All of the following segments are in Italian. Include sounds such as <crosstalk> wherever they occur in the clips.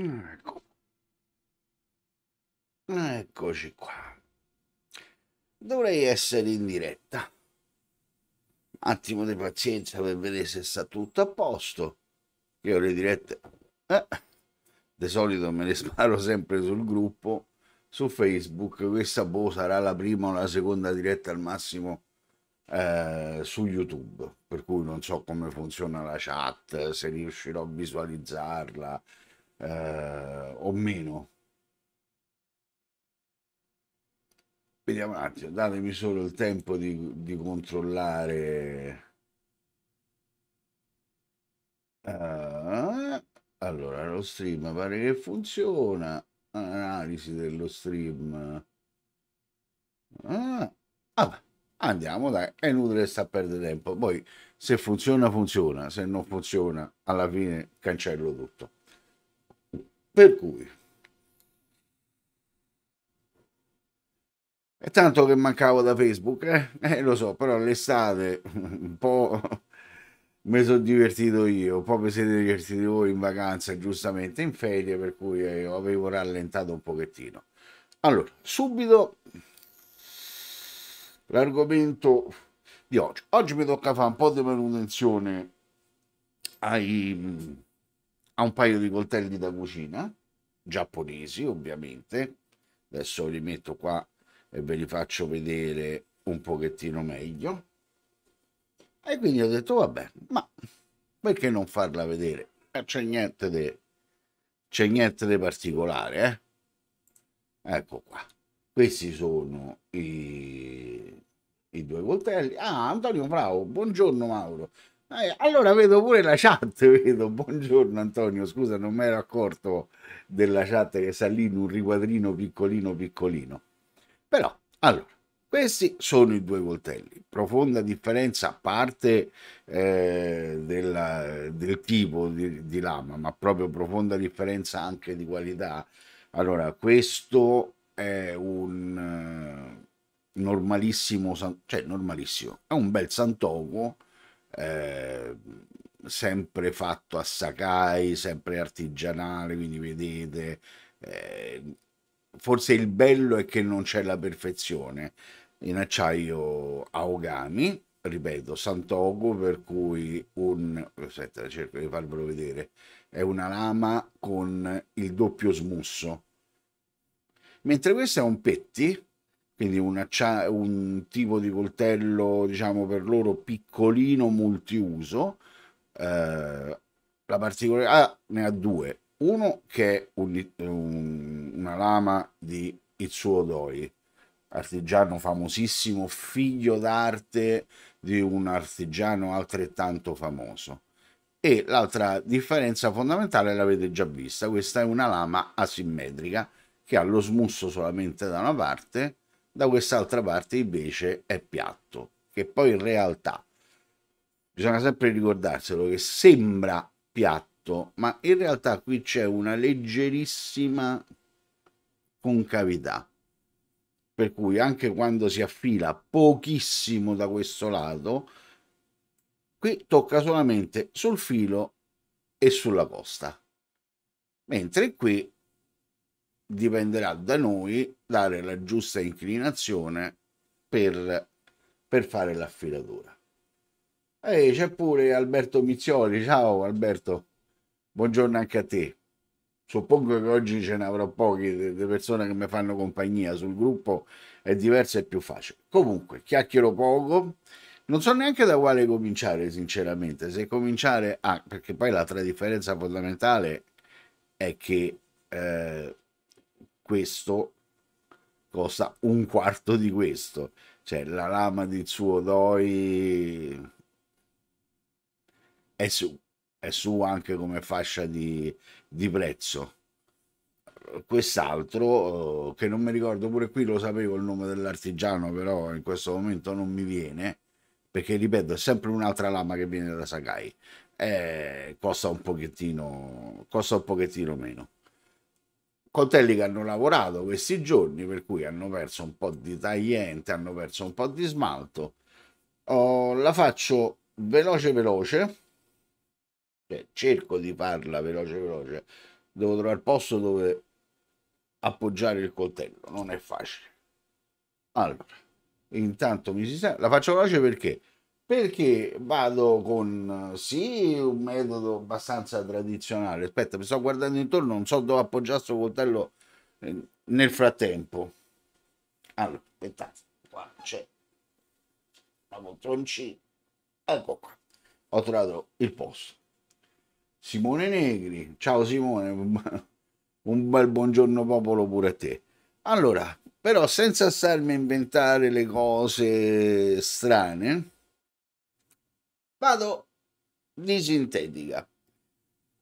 Ecco. Eccoci qua. Dovrei essere in diretta. Un attimo di pazienza per vedere se sta tutto a posto. Io le dirette... Eh, di solito me le sparo sempre sul gruppo, su Facebook. Questa boh sarà la prima o la seconda diretta al massimo eh, su YouTube. Per cui non so come funziona la chat, se riuscirò a visualizzarla eh, o meno. Vediamo un attimo, datemi solo il tempo di, di controllare. Uh, allora, lo stream pare che funziona. Analisi dello stream. Uh, ah, andiamo, dai, è inutile sta a perdere tempo. Poi se funziona, funziona, se non funziona, alla fine cancello tutto. Per cui. È tanto che mancavo da Facebook, eh? eh lo so, però l'estate un po' mi sono divertito io, poi mi siete divertiti voi in vacanza, giustamente in ferie, per cui eh, avevo rallentato un pochettino. Allora, subito l'argomento di oggi. Oggi mi tocca fare un po' di manutenzione ai ha un paio di coltelli da cucina, giapponesi ovviamente, adesso li metto qua e ve li faccio vedere un pochettino meglio. E quindi ho detto, vabbè, ma perché non farla vedere? Eh, c'è niente di c'è niente di particolare, eh? Ecco qua. Questi sono i, i due coltelli. Ah, Antonio Bravo, buongiorno Mauro. Ah, eh, allora vedo pure la chat, <laughs> vedo. Buongiorno Antonio, scusa, non mi ero accorto della chat che sta lì in un riquadrino piccolino piccolino. Però, allora, questi sono i due coltelli. Profonda differenza a parte eh, della, del tipo di, di lama, ma proprio profonda differenza anche di qualità. Allora, questo è un eh, normalissimo, cioè normalissimo, è un bel santoco eh, sempre fatto a Sakai, sempre artigianale, quindi vedete, eh, forse il bello è che non c'è la perfezione in acciaio Aogami, ripeto, Santoku, per cui un... aspetta, cerco di farvelo vedere, è una lama con il doppio smusso, mentre questo è un petti, quindi una, un tipo di coltello diciamo per loro piccolino multiuso eh, la particolarità ah, ne ha due uno che è un, un, una lama di Itsuo Doi artigiano famosissimo figlio d'arte di un artigiano altrettanto famoso e l'altra differenza fondamentale l'avete già vista questa è una lama asimmetrica che ha lo smusso solamente da una parte da quest'altra parte invece è piatto, che poi in realtà bisogna sempre ricordarselo che sembra piatto, ma in realtà qui c'è una leggerissima concavità, per cui anche quando si affila pochissimo da questo lato, qui tocca solamente sul filo e sulla costa, mentre qui dipenderà da noi dare la giusta inclinazione per, per fare l'affilatura. E c'è pure Alberto Mizzioli, ciao Alberto, buongiorno anche a te. Suppongo che oggi ce ne avrò pochi di persone che mi fanno compagnia sul gruppo, è diverso e più facile. Comunque, chiacchiero poco, non so neanche da quale cominciare, sinceramente. Se cominciare a... Ah, perché poi l'altra differenza fondamentale è che eh, questo costa un quarto di questo cioè la lama di suo doi è su, è su anche come fascia di, di prezzo quest'altro eh, che non mi ricordo pure qui lo sapevo il nome dell'artigiano però in questo momento non mi viene perché ripeto è sempre un'altra lama che viene da Sakai eh, costa un pochettino costa un pochettino meno coltelli che hanno lavorato questi giorni, per cui hanno perso un po' di tagliente, hanno perso un po' di smalto. Oh, la faccio veloce veloce, cioè, cerco di farla veloce veloce, devo trovare il posto dove appoggiare il coltello, non è facile. Allora, intanto mi si sa, la faccio veloce perché perché vado con sì un metodo abbastanza tradizionale aspetta mi sto guardando intorno non so dove appoggiare questo coltello eh, nel frattempo allora aspettate qua c'è la poltroncina ecco qua ho trovato il posto Simone Negri ciao Simone un bel buongiorno popolo pure a te allora però senza starmi a inventare le cose strane vado di sintetica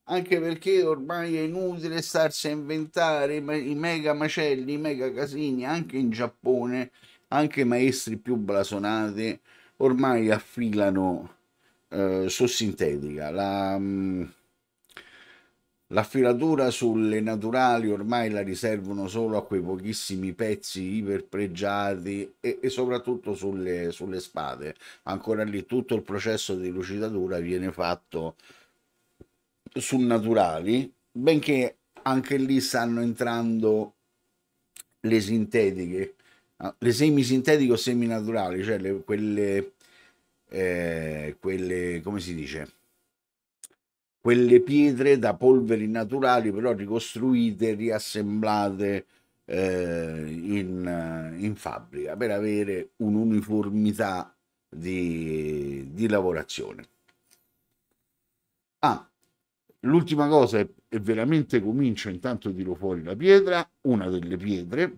anche perché ormai è inutile starsi a inventare i mega macelli, i mega casini, anche in Giappone, anche i maestri più blasonati ormai affilano eh, su sintetica. La, mh, mm, la filatura sulle naturali ormai la riservano solo a quei pochissimi pezzi iperpregiati e, e soprattutto sulle, sulle spade. Ancora lì tutto il processo di lucidatura viene fatto su naturali, benché anche lì stanno entrando le sintetiche, ah, le semisintetiche o seminaturali, cioè le, quelle, eh, quelle, come si dice? quelle pietre da polveri naturali però ricostruite, riassemblate eh, in, in, fabbrica per avere un'uniformità di, di lavorazione. Ah, l'ultima cosa è, è veramente comincio intanto tiro fuori la pietra, una delle pietre,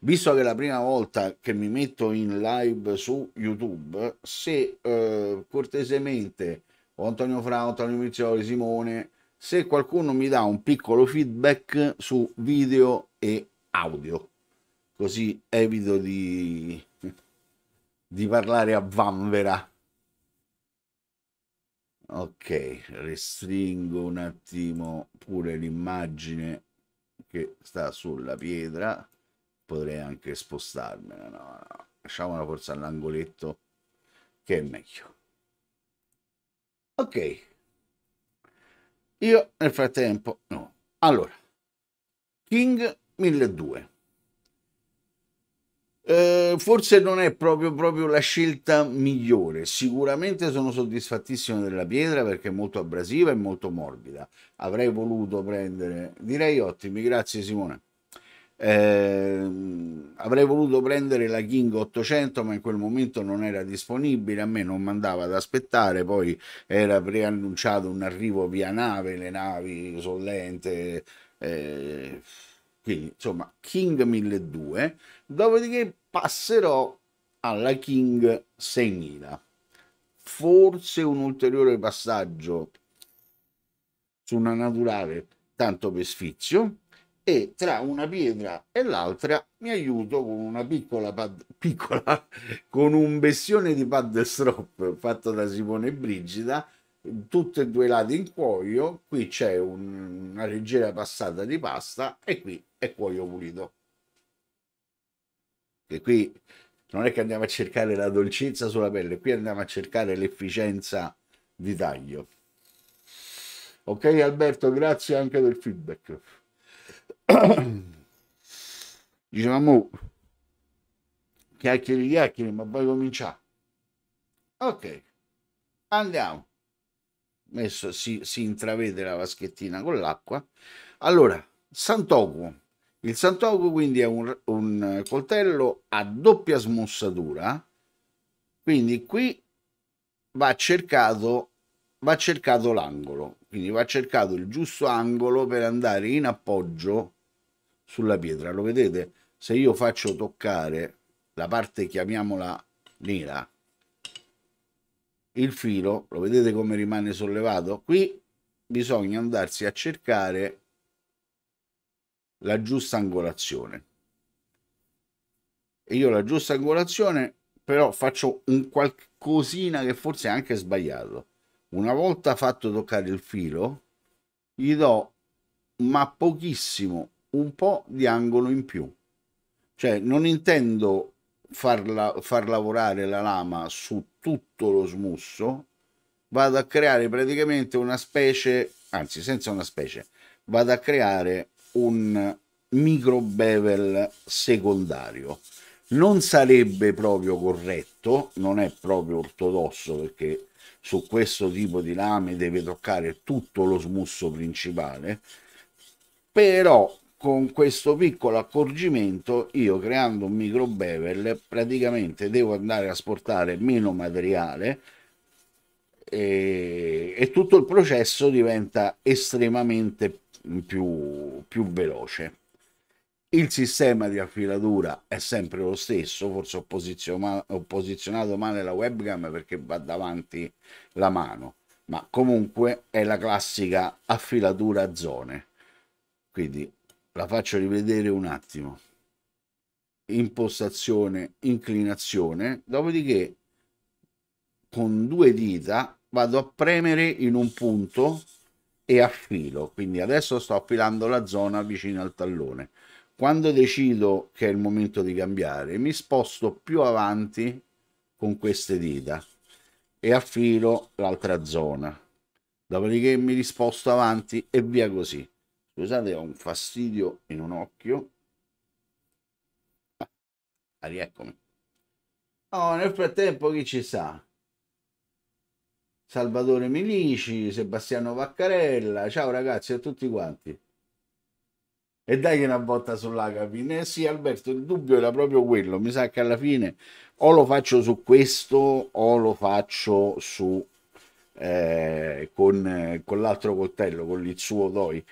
visto che è la prima volta che mi metto in live su YouTube, se eh, cortesemente o Antonio Frau, Antonio Mizzioli, Simone, se qualcuno mi dà un piccolo feedback su video e audio, così evito di, di parlare a vanvera. Ok, restringo un attimo pure l'immagine che sta sulla pietra. Potrei anche spostarmela, no, no. lasciamola forse all'angoletto che è meglio ok io nel frattempo no allora king 1200 eh, forse non è proprio, proprio la scelta migliore. Sicuramente sono soddisfattissimo della pietra perché è molto abrasiva e molto morbida. Avrei voluto prendere, direi ottimi. Grazie, Simone. Eh, avrei voluto prendere la King 800 ma in quel momento non era disponibile a me non mandava ad aspettare poi era preannunciato un arrivo via nave le navi sollente eh, quindi insomma King 1200 dopodiché passerò alla King 6000 forse un ulteriore passaggio su una naturale tanto per sfizio e tra una pietra e l'altra mi aiuto con una piccola, pad- piccola <laughs> con un bestione di pad strop fatto da Simone Brigida tutti e due lati in cuoio qui c'è un, una leggera passata di pasta e qui è cuoio pulito e qui non è che andiamo a cercare la dolcezza sulla pelle qui andiamo a cercare l'efficienza di taglio ok Alberto grazie anche del feedback <coughs> dicevamo chiacchiere chiacchiere ma poi cominciamo ok andiamo messo si, si intravede la vaschettina con l'acqua allora santocuo il santocuo quindi è un, un coltello a doppia smussatura quindi qui va cercato va cercato l'angolo, quindi va cercato il giusto angolo per andare in appoggio sulla pietra. Lo vedete? Se io faccio toccare la parte, chiamiamola nera, il filo, lo vedete come rimane sollevato? Qui bisogna andarsi a cercare la giusta angolazione. E io la giusta angolazione però faccio un qualcosina che forse è anche sbagliato una volta fatto toccare il filo gli do ma pochissimo un po di angolo in più cioè non intendo farla, far lavorare la lama su tutto lo smusso vado a creare praticamente una specie anzi senza una specie vado a creare un micro bevel secondario non sarebbe proprio corretto non è proprio ortodosso perché su questo tipo di lame deve toccare tutto lo smusso principale però con questo piccolo accorgimento io creando un micro bevel praticamente devo andare a sportare meno materiale e, e tutto il processo diventa estremamente più, più veloce il sistema di affilatura è sempre lo stesso, forse ho posizionato, ho posizionato male la webcam perché va davanti la mano, ma comunque è la classica affilatura a zone. Quindi la faccio rivedere un attimo. Impostazione, inclinazione, dopodiché con due dita vado a premere in un punto e affilo quindi adesso sto affilando la zona vicino al tallone quando decido che è il momento di cambiare, mi sposto più avanti con queste dita e affilo l'altra zona. Dopodiché mi risposto avanti e via così. Scusate, ho un fastidio in un occhio. Ah, rieccomi. Oh, nel frattempo chi ci sa? Salvatore Milici, Sebastiano Vaccarella, ciao ragazzi a tutti quanti. E dai una botta sull'Agapin. Eh sì, Alberto, il dubbio era proprio quello. Mi sa che alla fine o lo faccio su questo o lo faccio su eh, con, con l'altro coltello, con il suo Doi,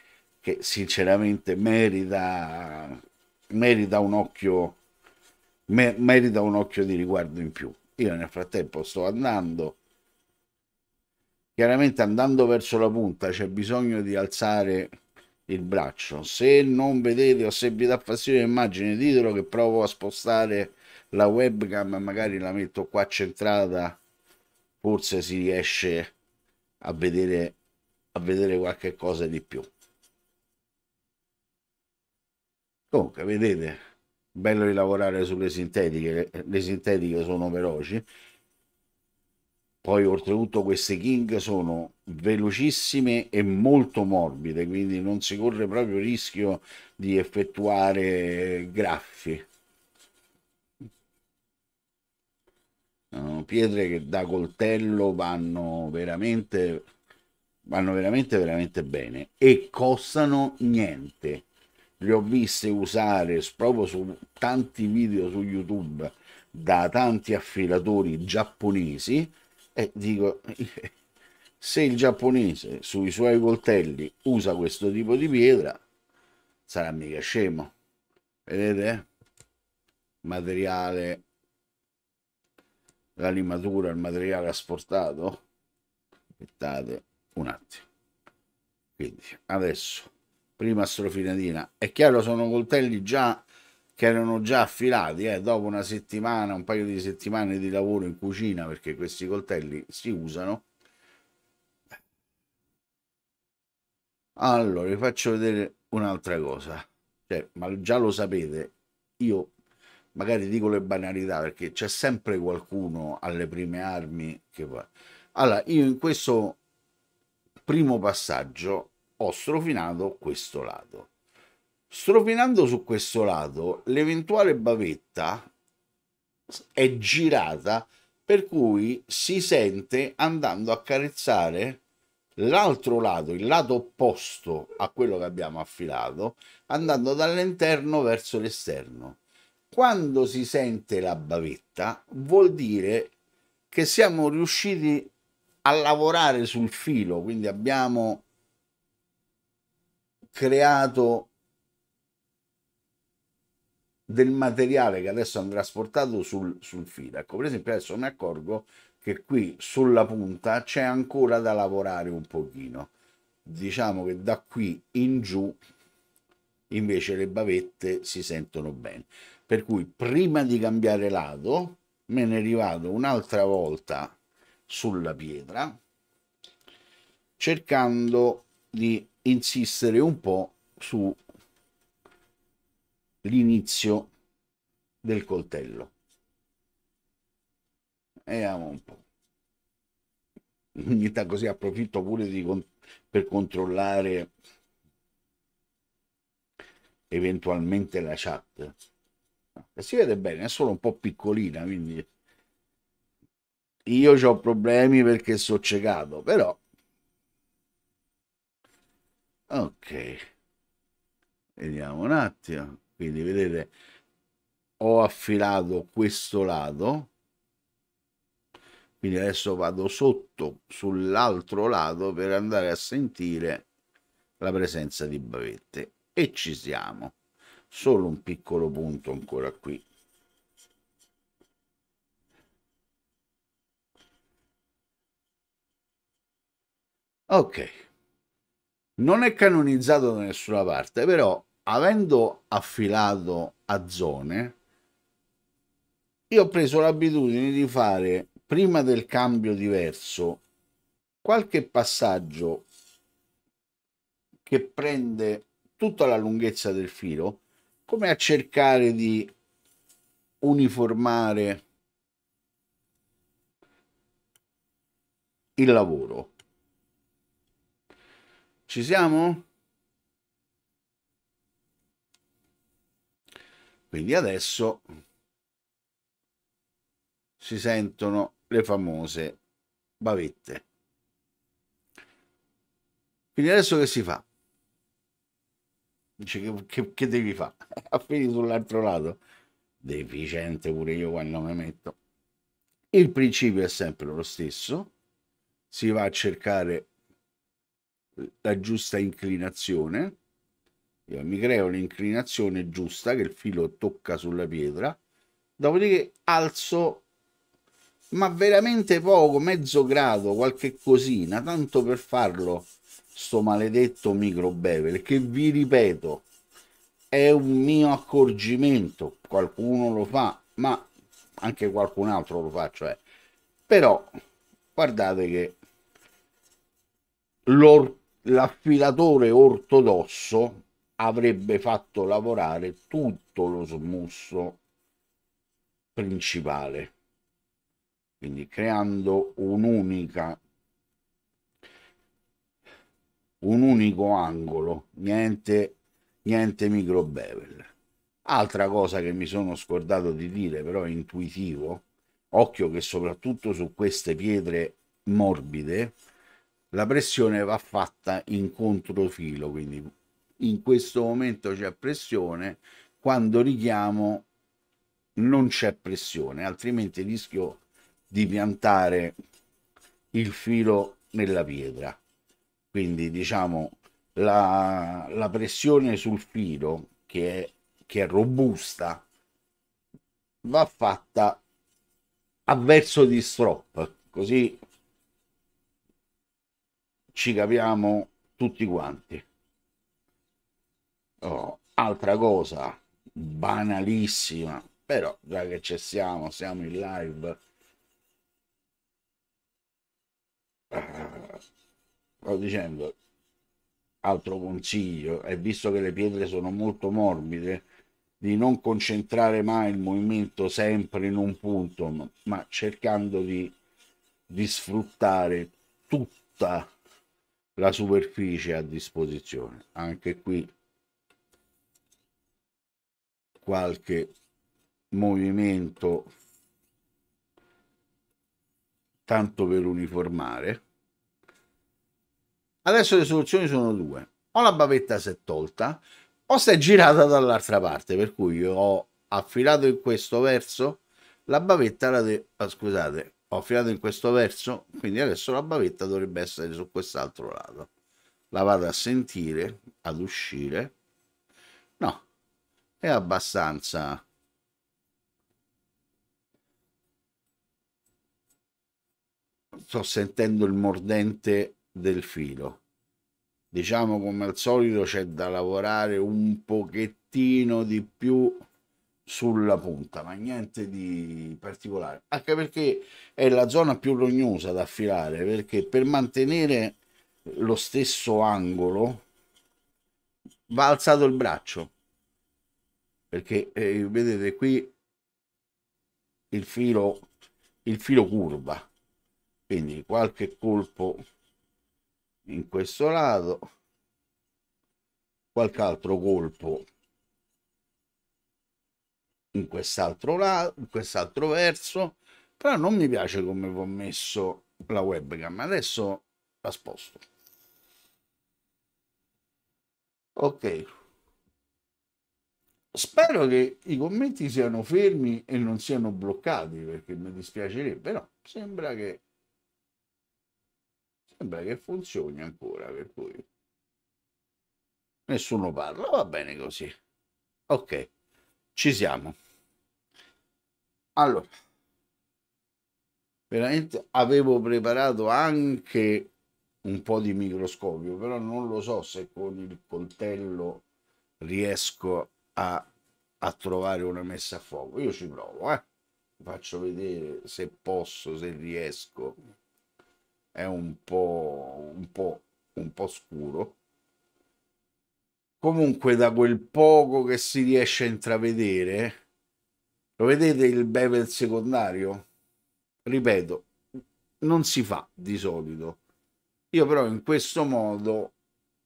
che sinceramente merita, merita un occhio merita un occhio di riguardo in più. Io nel frattempo sto andando chiaramente andando verso la punta c'è bisogno di alzare il braccio. Se non vedete o se vi dà fastidio l'immagine, ditelo che provo a spostare la webcam, magari la metto qua centrata, forse si riesce a vedere, a vedere qualche cosa di più. Comunque, vedete, bello di lavorare sulle sintetiche, le, le sintetiche sono veloci. Poi oltretutto queste king sono velocissime e molto morbide, quindi non si corre proprio il rischio di effettuare graffi. pietre che da coltello vanno veramente vanno veramente veramente bene e costano niente le ho viste usare proprio su tanti video su youtube da tanti affilatori giapponesi e eh, dico, <laughs> se il giapponese sui suoi coltelli usa questo tipo di pietra, sarà mica scemo. Vedete? Materiale, la limatura, il materiale asportato. Aspettate un attimo. Quindi, adesso, prima strofinadina. È chiaro, sono coltelli già che erano già affilati eh, dopo una settimana, un paio di settimane di lavoro in cucina perché questi coltelli si usano. Allora, vi faccio vedere un'altra cosa, cioè, ma già lo sapete, io magari dico le banalità perché c'è sempre qualcuno alle prime armi che va. Allora, io in questo primo passaggio ho strofinato questo lato Strofinando su questo lato, l'eventuale bavetta è girata per cui si sente andando a carezzare l'altro lato, il lato opposto a quello che abbiamo affilato, andando dall'interno verso l'esterno. Quando si sente la bavetta vuol dire che siamo riusciti a lavorare sul filo, quindi abbiamo creato del materiale che adesso andrà asportato sul, sul filo. Ecco, per esempio adesso mi accorgo che qui sulla punta c'è ancora da lavorare un pochino. Diciamo che da qui in giù invece le bavette si sentono bene. Per cui prima di cambiare lato me ne rivado un'altra volta sulla pietra cercando di insistere un po' su l'inizio del coltello. Vediamo un po'. Ogni così approfitto pure di, per controllare eventualmente la chat. Si vede bene, è solo un po' piccolina, quindi io ho problemi perché sono ciecato, però... Ok, vediamo un attimo quindi vedete ho affilato questo lato quindi adesso vado sotto sull'altro lato per andare a sentire la presenza di bavette e ci siamo solo un piccolo punto ancora qui ok non è canonizzato da nessuna parte però avendo affilato a zone, io ho preso l'abitudine di fare prima del cambio diverso qualche passaggio che prende tutta la lunghezza del filo come a cercare di uniformare il lavoro ci siamo? Quindi adesso si sentono le famose bavette. Quindi adesso che si fa? Dice che, che, che devi fare? <laughs> Affini sull'altro lato. Deficiente pure io quando mi metto. Il principio è sempre lo stesso. Si va a cercare la giusta inclinazione io eh, mi creo l'inclinazione giusta che il filo tocca sulla pietra, dopodiché alzo, ma veramente poco, mezzo grado, qualche cosina, tanto per farlo sto maledetto micro bevel che vi ripeto è un mio accorgimento qualcuno lo fa ma anche qualcun altro lo fa cioè però guardate che l'affilatore or ortodosso avrebbe fatto lavorare tutto lo smusso principale quindi creando un'unica un unico angolo niente niente micro bevel altra cosa che mi sono scordato di dire però intuitivo occhio che soprattutto su queste pietre morbide la pressione va fatta in controfilo quindi in questo momento c'è pressione, quando richiamo non c'è pressione, altrimenti rischio di piantare il filo nella pietra. Quindi diciamo la, la pressione sul filo che è, che è robusta va fatta a verso di strop, così ci capiamo tutti quanti. Oh, altra cosa banalissima, però già che ci siamo, siamo in live. Ah, sto dicendo, altro consiglio, è visto che le pietre sono molto morbide, di non concentrare mai il movimento sempre in un punto, ma cercando di, di sfruttare tutta la superficie a disposizione. Anche qui qualche movimento tanto per uniformare. Adesso le soluzioni sono due. O la bavetta si è tolta o si è girata dall'altra parte, per cui io ho affilato in questo verso la bavetta la de- ah, scusate, ho affilato in questo verso, quindi adesso la bavetta dovrebbe essere su quest'altro lato. La vado a sentire, ad uscire è abbastanza... Sto sentendo il mordente del filo. Diciamo come al solito c'è da lavorare un pochettino di più sulla punta, ma niente di particolare. Anche perché è la zona più rognosa da affilare, perché per mantenere lo stesso angolo va alzato il braccio perché eh, vedete qui il filo il filo curva quindi qualche colpo in questo lato qualche altro colpo in quest'altro lato in quest'altro verso però non mi piace come ho messo la webcam adesso la sposto ok Spero che i commenti siano fermi e non siano bloccati perché mi dispiacerebbe, no, sembra che, sembra che funzioni ancora per cui nessuno parla, va bene così. Ok, ci siamo. Allora, veramente avevo preparato anche un po' di microscopio, però non lo so se con il coltello riesco a, a trovare una messa a fuoco. Io ci provo, eh. Faccio vedere se posso, se riesco. È un po', un po', un po' scuro. Comunque da quel poco che si riesce a intravedere, lo vedete il bevel secondario? Ripeto, non si fa di solito. Io però in questo modo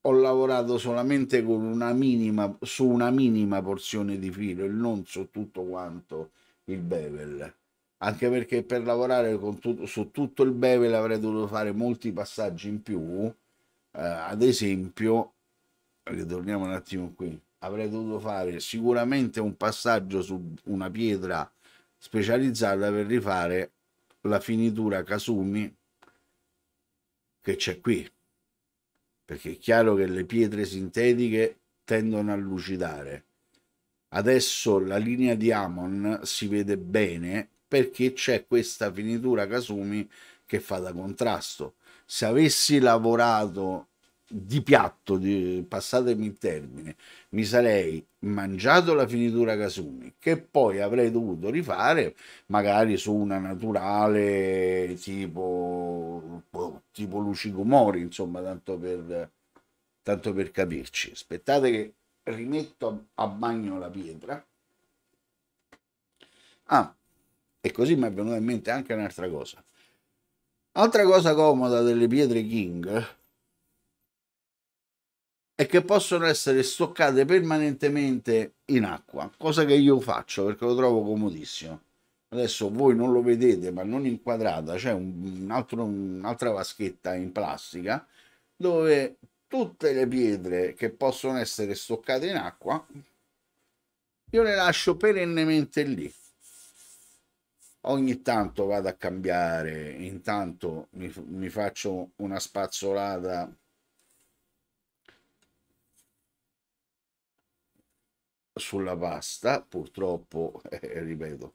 ho lavorato solamente con una minima, su una minima porzione di filo e non su tutto quanto il bevel anche perché per lavorare con tutto, su tutto il bevel avrei dovuto fare molti passaggi in più eh, ad esempio ritorniamo un attimo qui avrei dovuto fare sicuramente un passaggio su una pietra specializzata per rifare la finitura Kasumi che c'è qui perché è chiaro che le pietre sintetiche tendono a lucidare. Adesso la linea di Amon si vede bene perché c'è questa finitura Kasumi che fa da contrasto. Se avessi lavorato di piatto, di, passatemi il termine, mi sarei mangiato la finitura Casumi che poi avrei dovuto rifare magari su una naturale tipo, boh, tipo Lucicumori, insomma, tanto per, tanto per capirci. Aspettate che rimetto a bagno la pietra. Ah, e così mi è venuta in mente anche un'altra cosa. Altra cosa comoda delle pietre King e che possono essere stoccate permanentemente in acqua, cosa che io faccio perché lo trovo comodissimo. Adesso voi non lo vedete, ma non inquadrata, c'è un'altra un vaschetta in plastica dove tutte le pietre che possono essere stoccate in acqua io le lascio perennemente lì ogni tanto vado a cambiare intanto mi, mi faccio una spazzolata sulla pasta, purtroppo, <laughs> eh, ripeto,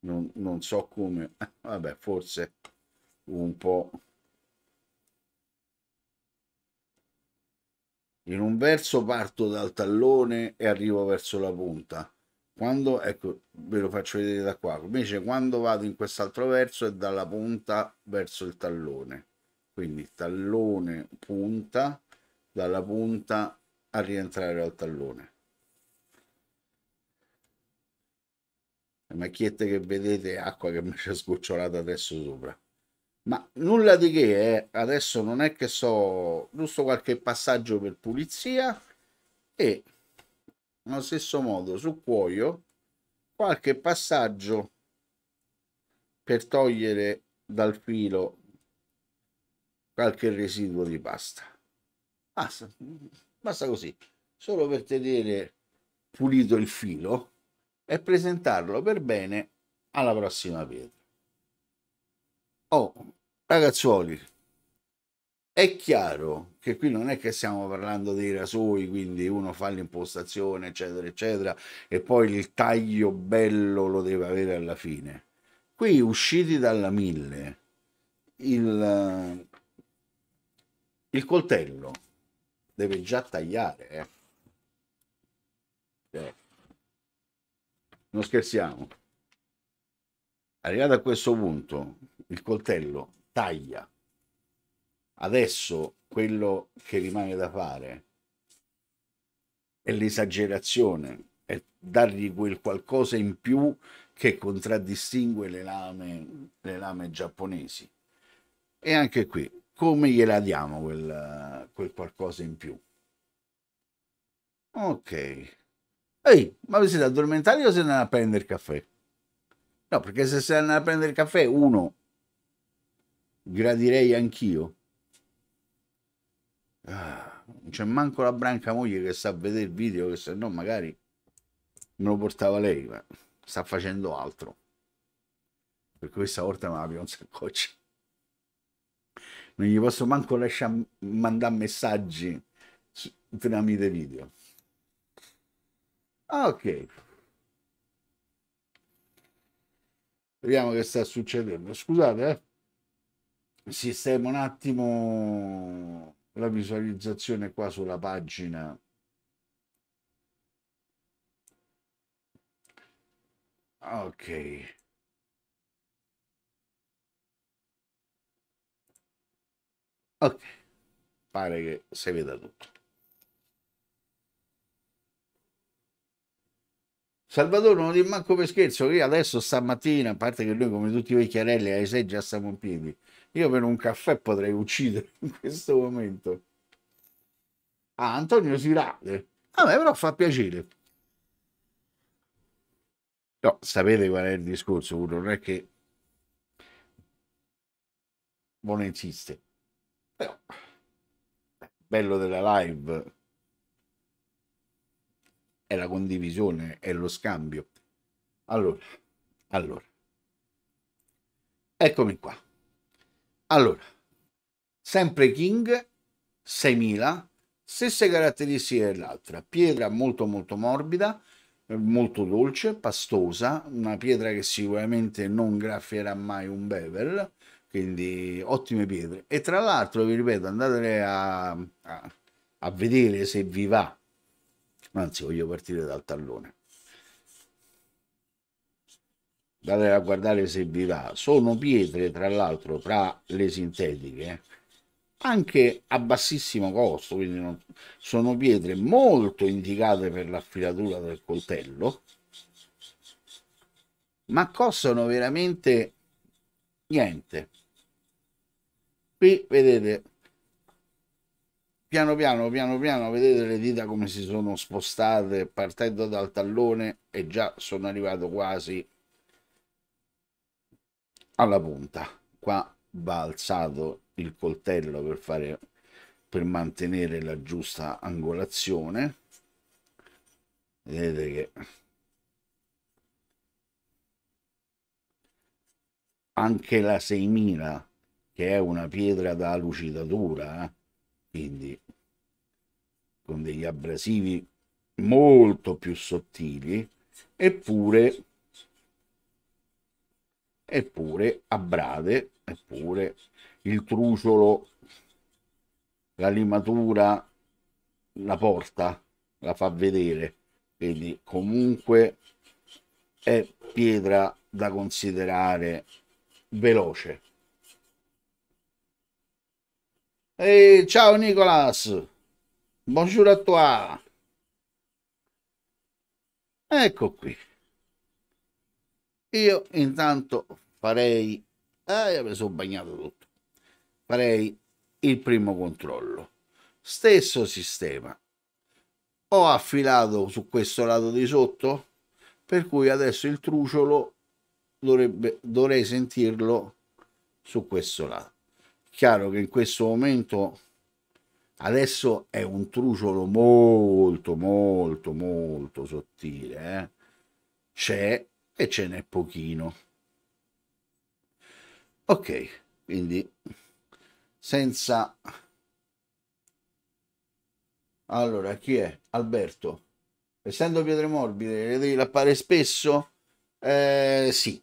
non, non so come, <laughs> vabbè, forse un po'. In un verso parto dal tallone e arrivo verso la punta. Quando, ecco, ve lo faccio vedere da qua. Invece quando vado in quest'altro verso è dalla punta verso il tallone. Quindi tallone, punta, dalla punta a rientrare al tallone. Le macchiette che vedete acqua che <laughs> mi c'è sgocciolata adesso sopra. Ma nulla di che, eh. adesso non è che so, giusto qualche passaggio per pulizia e allo stesso modo su cuoio qualche passaggio per togliere dal filo qualche residuo di pasta. Basta, ah, Basta così, solo per tenere pulito il filo e presentarlo per bene alla prossima pietra. Oh, ragazzuoli, è chiaro che qui non è che stiamo parlando dei rasoi, quindi uno fa l'impostazione, eccetera, eccetera, e poi il taglio bello lo deve avere alla fine. Qui usciti dalla mille, il, il coltello deve già tagliare. Eh. Eh. Non scherziamo. Arrivato a questo punto, il coltello taglia. Adesso quello che rimane da fare è l'esagerazione, è dargli quel qualcosa in più che contraddistingue le lame, le lame giapponesi. E anche qui come gliela diamo quel, quel qualcosa in più. Ok. Ehi, ma vi siete addormentati o siete andati a prendere il caffè? No, perché se siete andati a prendere il caffè, uno, gradirei anch'io. Ah, non c'è manco la branca moglie che sta a vedere il video, che se no magari me lo portava lei, ma sta facendo altro. Per questa volta me la pionza un sacco non gli posso manco lasciare mandare messaggi tramite video. Ah, ok. Vediamo che sta succedendo. Scusate, eh. Sistema un attimo la visualizzazione qua sulla pagina. Ah, ok. Ok, pare che si veda tutto. Salvatore non ti manco per scherzo che adesso stamattina, a parte che noi come tutti i vecchiarelli alle 6 già stiamo in piedi, io per un caffè potrei uccidere in questo momento. Ah, Antonio si rade. Vabbè, ah, però fa piacere. No, sapete qual è il discorso, non è che... Non esiste. Però, bello della live è la condivisione, è lo scambio. Allora, allora, eccomi qua. Allora, sempre King, 6000, stesse caratteristiche dell'altra, pietra molto molto morbida, molto dolce, pastosa, una pietra che sicuramente non graffierà mai un bevel, quindi ottime pietre e tra l'altro vi ripeto andatele a, a, a vedere se vi va anzi voglio partire dal tallone andate a guardare se vi va sono pietre tra l'altro tra le sintetiche anche a bassissimo costo quindi non, sono pietre molto indicate per l'affilatura del coltello ma costano veramente niente qui vedete piano piano piano piano vedete le dita come si sono spostate partendo dal tallone e già sono arrivato quasi alla punta qua va alzato il coltello per fare per mantenere la giusta angolazione vedete che anche la 6000 che è una pietra da lucidatura, eh? quindi con degli abrasivi molto più sottili, eppure, eppure a eppure il truciolo, la limatura, la porta, la fa vedere, quindi comunque è pietra da considerare veloce. Hey, ciao Nicolas, buongiorno a toi. Ecco qui. Io intanto farei... Ah, mi sono bagnato tutto. Farei il primo controllo. Stesso sistema. Ho affilato su questo lato di sotto, per cui adesso il truciolo dovrebbe, dovrei sentirlo su questo lato chiaro che in questo momento adesso è un truciolo molto molto molto sottile eh? c'è e ce n'è pochino ok quindi senza allora chi è Alberto essendo pietre morbide le devi lappare spesso eh, sì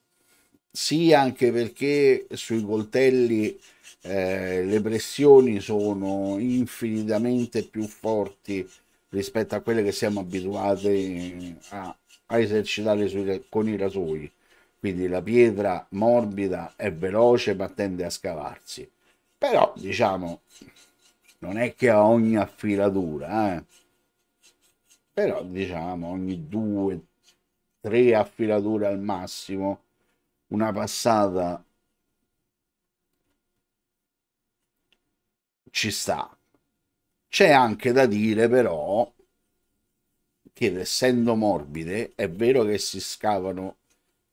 sì anche perché sui coltelli eh, le pressioni sono infinitamente più forti rispetto a quelle che siamo abituati a, a esercitare sui, con i rasoi. Quindi la pietra morbida è veloce ma tende a scavarsi. Però diciamo, non è che a ogni affilatura, eh? però diciamo ogni due, tre affilature al massimo, una passata ci sta. C'è anche da dire però che essendo morbide è vero che si scavano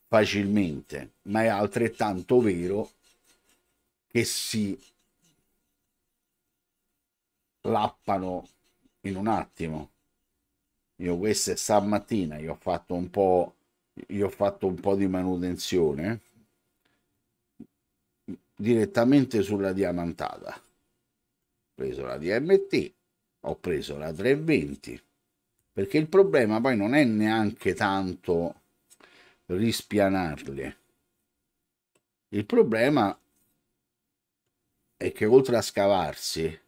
facilmente, ma è altrettanto vero che si lappano in un attimo. Io queste stamattina gli ho fatto un po', gli ho fatto un po' di manutenzione direttamente sulla diamantata preso la DMT, ho preso la 320, perché il problema poi non è neanche tanto rispianarle. Il problema è che oltre a scavarsi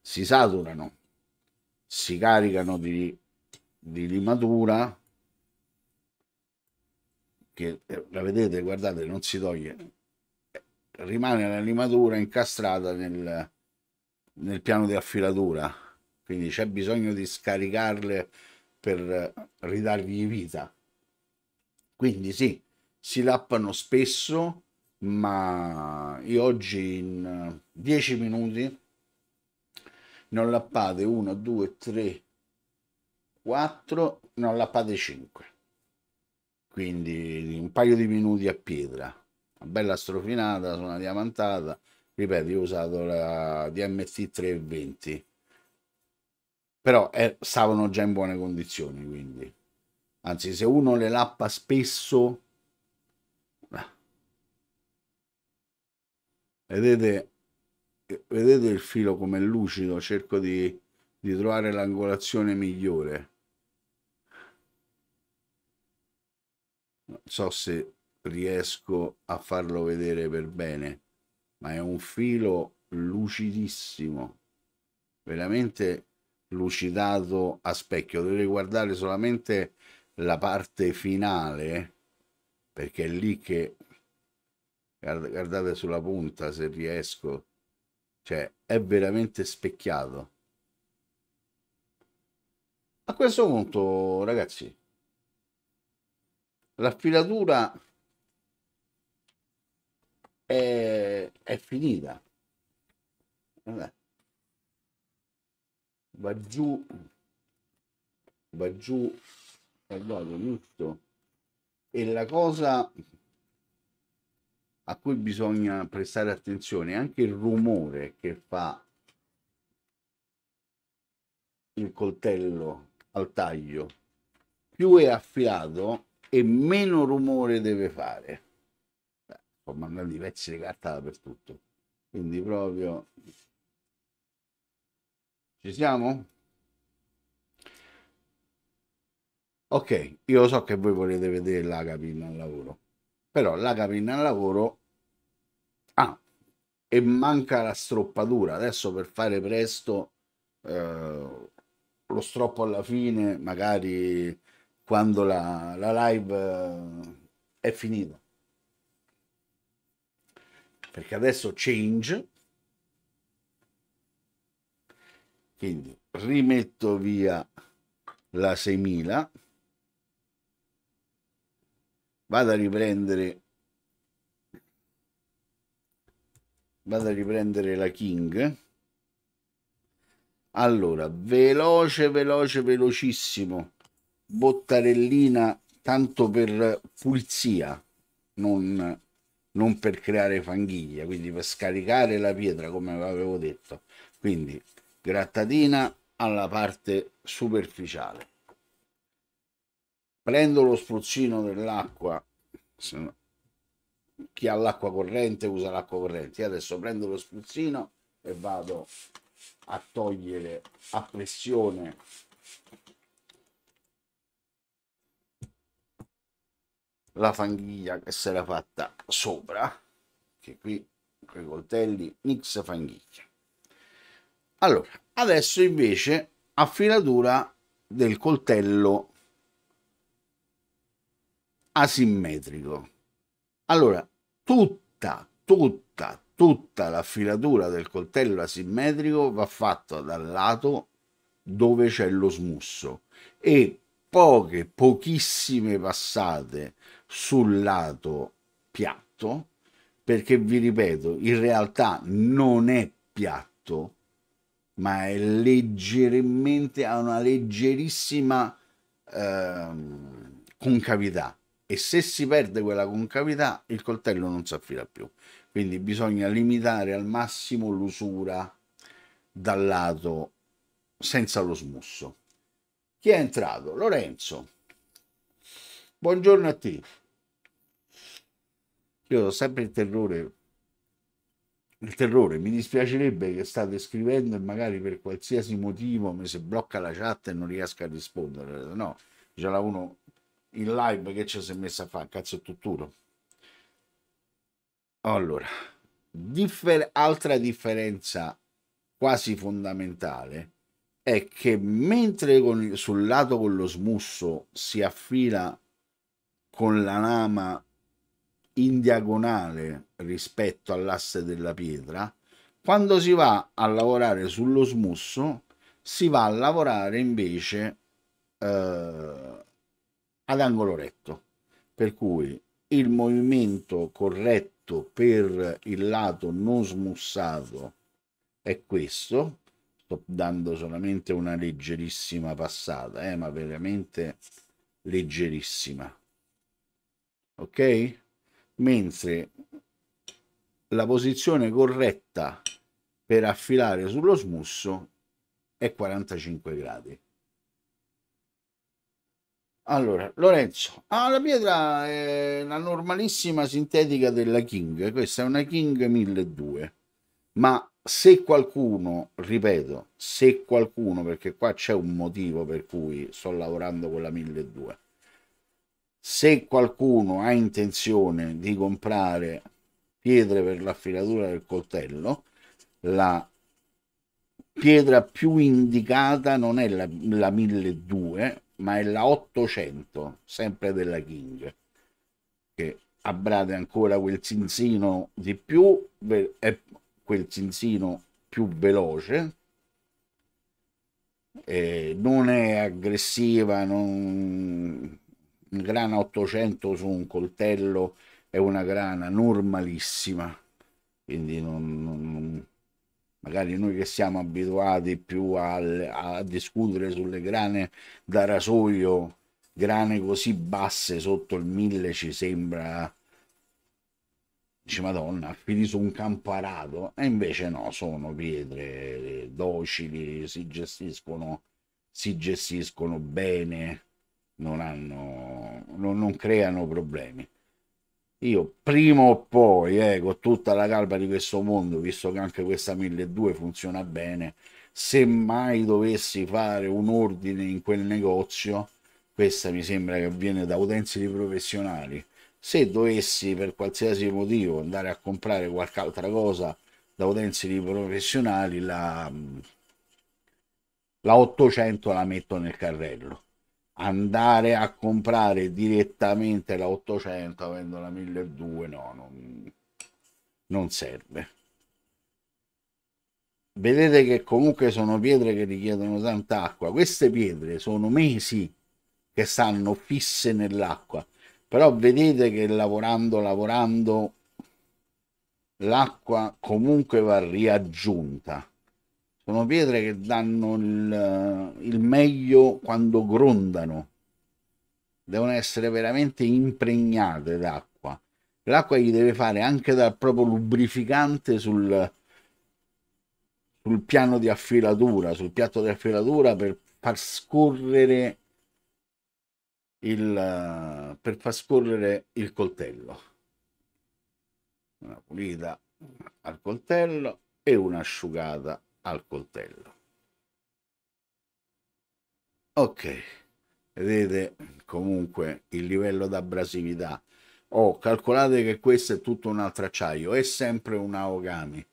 si saturano, si caricano di, di limatura che eh, la vedete, guardate, non si toglie rimane la limatura incastrata nel, nel piano di affilatura quindi c'è bisogno di scaricarle per ridargli vita quindi sì si lappano spesso ma io oggi in 10 eh, minuti ne ho lappate 1 2 3 4 ne ho lappate 5 quindi un paio di minuti a pietra bella strofinata su una diamantata ripeto io ho usato la DMT 320 però è, eh, stavano già in buone condizioni quindi anzi se uno le lappa spesso ah. vedete eh, vedete il filo come è lucido cerco di, di trovare l'angolazione migliore non so se riesco a farlo vedere per bene, ma è un filo lucidissimo, veramente lucidato a specchio. Dovete guardare solamente la parte finale, eh, perché è lì che... Guardate sulla punta se riesco. Cioè, è veramente specchiato. A questo punto, ragazzi, la filatura è, è finita. Vabbè. Va giù, va giù, guardate, giusto. E la cosa a cui bisogna prestare attenzione anche il rumore che fa il coltello al taglio. Più è affilato e meno rumore deve fare ho mandato i pezzi di carta dappertutto. Quindi proprio... Ci siamo? Ok, io so che voi volete vedere la capinna al lavoro, però la capinna al lavoro... Ah, e manca la stroppatura. Adesso per fare presto eh, lo stroppo alla fine, magari quando la, la live eh, è finita perché adesso change, quindi rimetto via la 6000, vado a riprendere vado a riprendere la King allora veloce veloce velocissimo bottarellina tanto per pulizia non non per creare fanghiglia, quindi per scaricare la pietra come avevo detto. Quindi grattatina alla parte superficiale. Prendo lo spruzzino dell'acqua, no, chi ha l'acqua corrente usa l'acqua corrente. Io adesso prendo lo spruzzino e vado a togliere a pressione la fanghiglia che si era fatta sopra, che qui con i coltelli mix fanghiglia. Allora, adesso invece affilatura del coltello asimmetrico. Allora, tutta, tutta, tutta l'affilatura del coltello asimmetrico va fatta dal lato dove c'è lo smusso e poche, pochissime passate sul lato piatto perché vi ripeto in realtà non è piatto ma è leggermente ha una leggerissima eh, concavità e se si perde quella concavità il coltello non si affila più quindi bisogna limitare al massimo l'usura dal lato senza lo smusso chi è entrato? Lorenzo buongiorno a te io ho sempre il terrore, il terrore, mi dispiacerebbe che state scrivendo e magari per qualsiasi motivo mi si blocca la chat e non riesco a rispondere, no, c'era uno in live che ci si è messa a fare, cazzo è tutt'uno. Allora, differ- altra differenza quasi fondamentale è che mentre con, sul lato con lo smusso si affila con la lama in diagonale rispetto all'asse della pietra, quando si va a lavorare sullo smusso si va a lavorare invece eh, ad angolo retto, per cui il movimento corretto per il lato non smussato è questo, sto dando solamente una leggerissima passata, eh, ma veramente leggerissima. Ok? mentre la posizione corretta per affilare sullo smusso è 45 gradi. Allora, Lorenzo, ah, la pietra è la normalissima sintetica della King, questa è una King 1200, ma se qualcuno, ripeto, se qualcuno, perché qua c'è un motivo per cui sto lavorando con la 1200, se qualcuno ha intenzione di comprare pietre per l'affilatura del coltello, la pietra più indicata non è la, la 1200, ma è la 800, sempre della King, che abrade ancora quel zinzino di più, è quel zinzino più veloce, eh, non è aggressiva, non grana 800 su un coltello è una grana normalissima quindi non, non, magari noi che siamo abituati più a, a discutere sulle grane da rasoio grane così basse sotto il 1000 ci sembra dice madonna affidi su un campo arato e invece no sono pietre docili si gestiscono si gestiscono bene non, hanno, non, non creano problemi. Io prima o poi, eh, con tutta la calma di questo mondo, visto che anche questa 1200 funziona bene, se mai dovessi fare un ordine in quel negozio, questa mi sembra che viene da utensili professionali, se dovessi per qualsiasi motivo andare a comprare qualche altra cosa da utensili professionali, la, la 800 la metto nel carrello andare a comprare direttamente la 800 avendo la 1200 no non, non serve vedete che comunque sono pietre che richiedono tanta acqua queste pietre sono mesi che stanno fisse nell'acqua però vedete che lavorando lavorando l'acqua comunque va riaggiunta sono pietre che danno il, eh, il meglio quando grondano devono essere veramente impregnate d'acqua l'acqua gli deve fare anche dal proprio lubrificante sul, sul piano di affilatura sul piatto di affilatura per far scorrere il eh, per far scorrere il coltello una pulita al coltello e una asciugata al coltello. Ok, vedete comunque il livello d'abrasività. Oh, calcolate che questo è tutto un altro acciaio, è sempre un Aogami,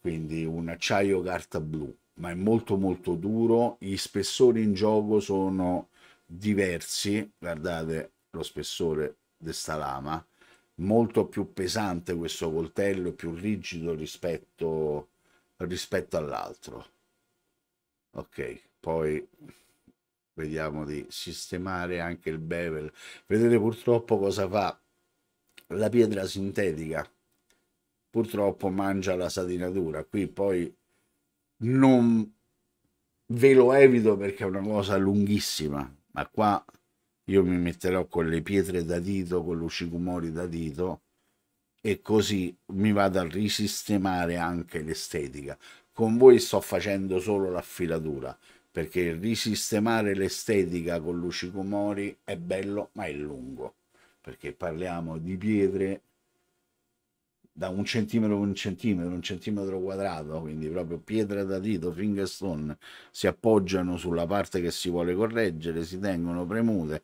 quindi un acciaio carta blu, ma è molto molto duro, gli spessori in gioco sono diversi, guardate lo spessore di sta lama, molto più pesante questo coltello, più rigido rispetto rispetto all'altro ok poi vediamo di sistemare anche il bevel vedete purtroppo cosa fa la pietra sintetica purtroppo mangia la satinatura qui poi non ve lo evito perché è una cosa lunghissima ma qua io mi metterò con le pietre da dito con l'ucicumori da dito e così mi vado a risistemare anche l'estetica. Con voi sto facendo solo l'affilatura, perché risistemare l'estetica con l'Ushiko Mori è bello ma è lungo, perché parliamo di pietre da un centimetro un centimetro, un centimetro quadrato, quindi proprio pietra da dito, fingerstone, si appoggiano sulla parte che si vuole correggere, si tengono premute,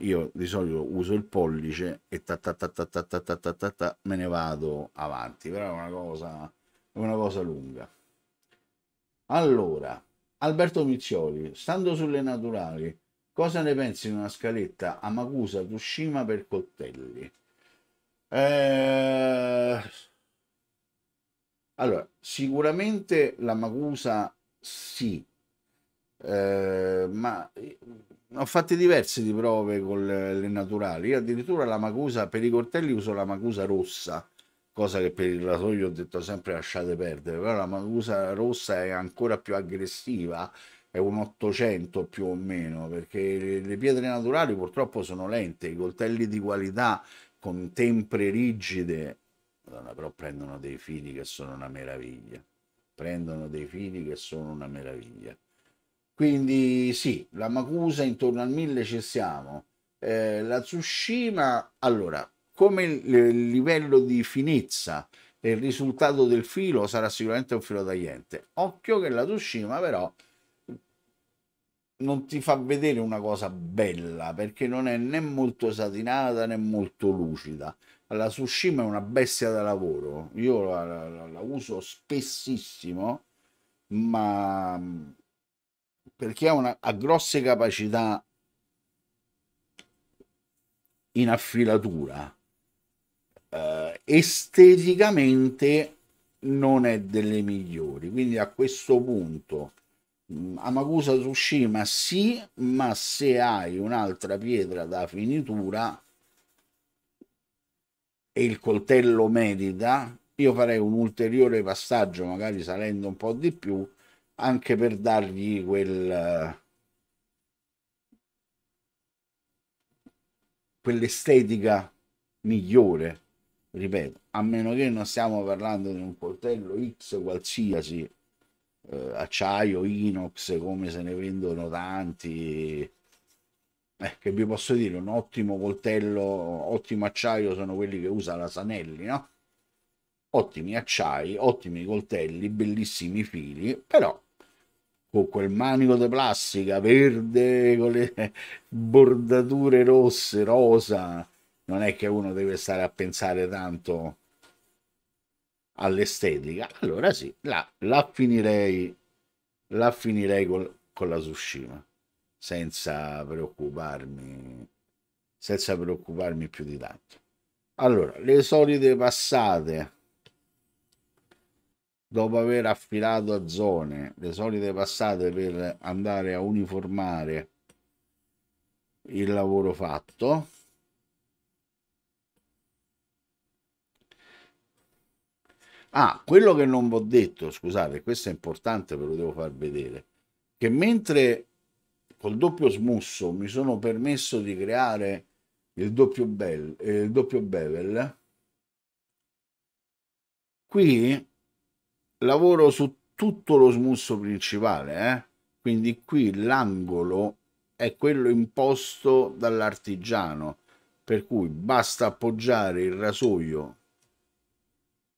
io di solito uso il pollice e ta ta ta ta ta ta ta ta ta, ta me ne vado avanti, però è una cosa, è una cosa lunga. Allora, Alberto Mizzioli, stando sulle naturali, cosa ne pensi di una scaletta Amakusa Tushima per coltelli? Eh... Allora, sicuramente la Magusa sì, eh, ma eh, ho fatto diverse di prove con le, le naturali. Io addirittura la Magusa per i coltelli uso la Magusa rossa, cosa che per il rasoio ho detto sempre lasciate perdere, però la Magusa rossa è ancora più aggressiva, è un 800 più o meno, perché le pietre naturali purtroppo sono lente, i coltelli di qualità con tempre rigide, Madonna, però prendono dei fili che sono una meraviglia, prendono dei fili che sono una meraviglia. Quindi sì, la Makusa intorno al 1000 ci siamo, eh, la Tsushima, allora, come il, il livello di finezza e il risultato del filo sarà sicuramente un filo tagliente. Occhio che la Tsushima però non ti fa vedere una cosa bella perché non è né molto satinata né molto lucida. La Sushima è una bestia da lavoro, io la, la, la uso spessissimo, ma perché ha, una, ha grosse capacità in affilatura. Eh, esteticamente non è delle migliori, quindi a questo punto Mm, Amakusa Tsushima sì, ma se hai un'altra pietra da finitura e il coltello medita, io farei un ulteriore passaggio, magari salendo un po' di più, anche per dargli quel... quell'estetica migliore, ripeto, a meno che non stiamo parlando di un coltello X qualsiasi eh, acciaio, inox, come se ne vendono tanti. Eh, che vi posso dire, un ottimo coltello, ottimo acciaio sono quelli che usa la Sanelli, no? Ottimi acciai, ottimi coltelli, bellissimi fili, però con quel manico di plastica verde, con le bordature rosse, rosa, non è che uno deve stare a pensare tanto all'estetica, allora sì, la, la finirei, la finirei col, con la Tsushima, senza preoccuparmi, senza preoccuparmi più di tanto. Allora, le solite passate, dopo aver affilato a zone, le solite passate per andare a uniformare il lavoro fatto, Ah, quello che non vi ho detto, scusate, questo è importante, ve lo devo far vedere, che mentre col doppio smusso mi sono permesso di creare il doppio, bel, eh, il doppio bevel, qui lavoro su tutto lo smusso principale, eh? quindi qui l'angolo è quello imposto dall'artigiano, per cui basta appoggiare il rasoio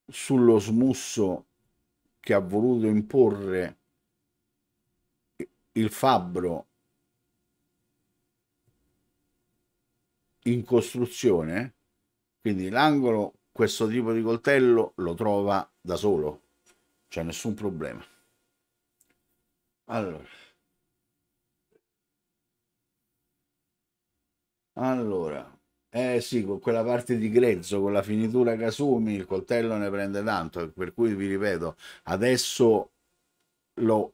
sullo smusso che ha voluto imporre il fabbro in costruzione quindi l'angolo questo tipo di coltello lo trova da solo c'è nessun problema allora allora eh sì, con quella parte di grezzo, con la finitura Kasumi, il coltello ne prende tanto, per cui vi ripeto, adesso lo...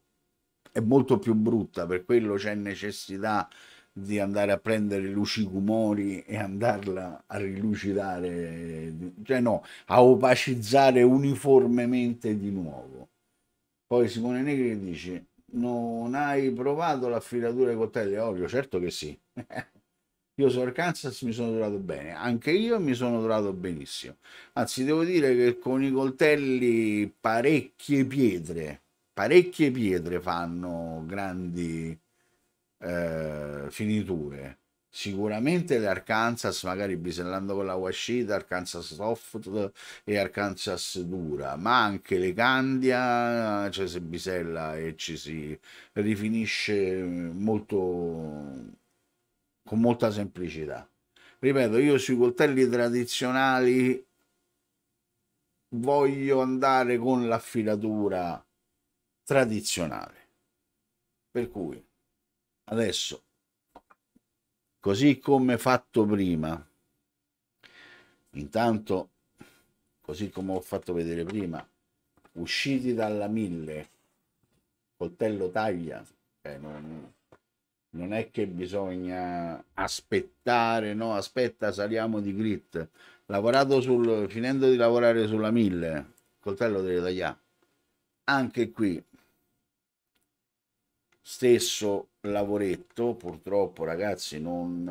è molto più brutta, per quello c'è necessità di andare a prendere lucicumori e andarla a rilucidare, cioè no, a opacizzare uniformemente di nuovo. Poi Simone Negri dice, non hai provato l'affilatura ai coltelli? Olio, certo che sì. <laughs> Io sul Kansas mi sono trovato bene, anche io mi sono trovato benissimo. Anzi, devo dire che con i coltelli parecchie pietre, parecchie pietre fanno grandi eh, finiture. Sicuramente le Arkansas, magari bisellando con la Washita, Arkansas Soft e Arkansas Dura, ma anche le Candia, cioè se bisella e ci si rifinisce molto con molta semplicità. Ripeto, io sui coltelli tradizionali voglio andare con l'affilatura tradizionale. Per cui adesso, così come fatto prima, intanto, così come ho fatto vedere prima, usciti dalla 1000, coltello taglia, eh, non, non è che bisogna aspettare, no, aspetta, saliamo di grit. Lavorato sul, finendo di lavorare sulla 1000, coltello delle tagliate. Anche qui, stesso lavoretto, purtroppo ragazzi non,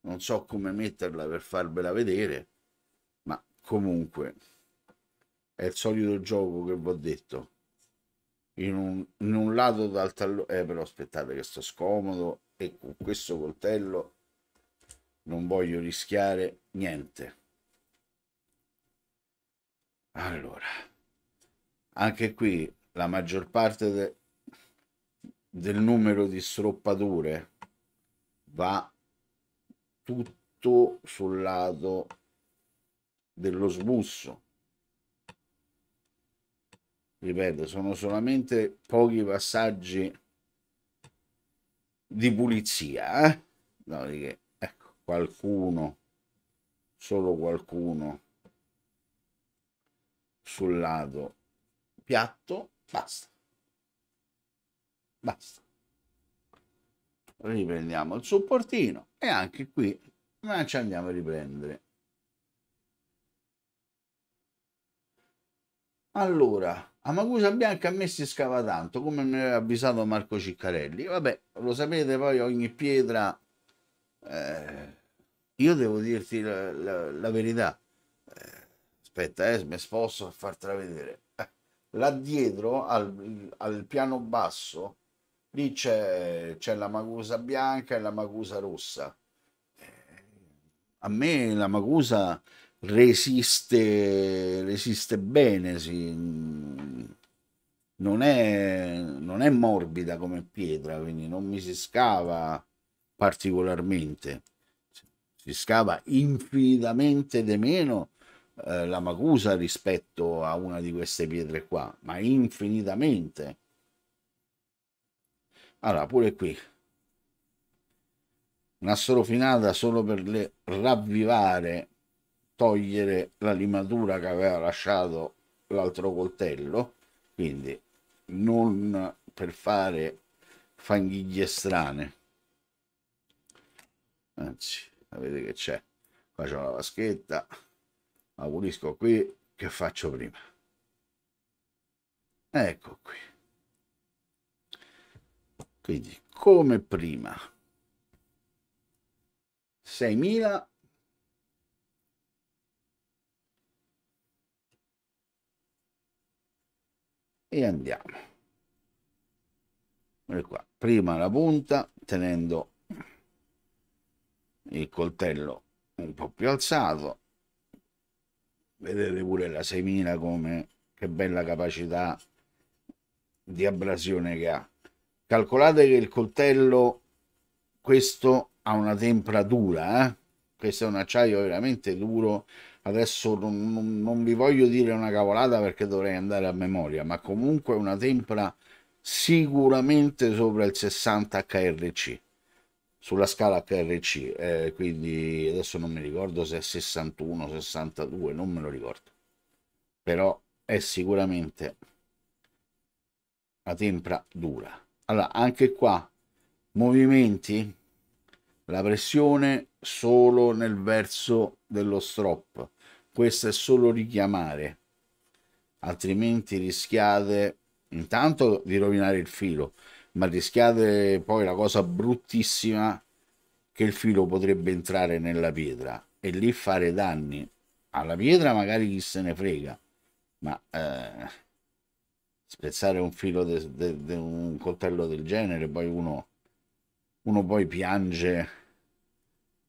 non so come metterla per farvela vedere, ma comunque è il solito gioco che vi ho detto in un, in un lato dal tallone eh, però aspettate che sto scomodo e con questo coltello non voglio rischiare niente allora anche qui la maggior parte de, del numero di stroppature va tutto sul lato dello sbusso ripeto, sono solamente pochi passaggi di pulizia, eh? no, che, ecco, qualcuno, solo qualcuno sul lato piatto, basta, basta. Riprendiamo il supportino e anche qui ma ci andiamo a riprendere Allora, Amacusa Bianca a me si scava tanto, come mi aveva avvisato Marco Ciccarelli. Vabbè, lo sapete, poi ogni pietra... Eh, io devo dirti la, la, la verità. Eh, aspetta, eh, mi sposto a fartela vedere. Eh, là dietro, al, al, piano basso, lì c'è, la Macusa bianca e la Macusa rossa. Eh, a me la Macusa resiste, resiste bene, si, non, è, non è morbida come pietra, quindi non mi si scava particolarmente. Si scava infinitamente di meno eh, la Macusa rispetto a una di queste pietre qua, ma infinitamente. Allora, pure qui. Una strofinata solo per le, ravvivare togliere la limatura che aveva lasciato l'altro coltello quindi non per fare fanghiglie strane anzi vedete che c'è qua c'è una vaschetta la pulisco qui che faccio prima ecco qui quindi come prima 6000 e andiamo e qua. prima la punta tenendo il coltello un po' più alzato vedete pure la semina come che bella capacità di abrasione che ha calcolate che il coltello questo ha una temperatura eh? questo è un acciaio veramente duro adesso non, non, non, vi voglio dire una cavolata perché dovrei andare a memoria, ma comunque una tempra sicuramente sopra il 60 HRC sulla scala HRC, eh, quindi adesso non mi ricordo se è 61, 62, non me lo ricordo, però è sicuramente la tempra dura. Allora, anche qua movimenti la pressione solo nel verso dello strop. Questo è solo richiamare, altrimenti rischiate intanto di rovinare il filo, ma rischiate poi la cosa bruttissima che il filo potrebbe entrare nella pietra e lì fare danni alla pietra magari chi se ne frega ma eh, spezzare un filo di un coltello del genere poi uno uno poi piange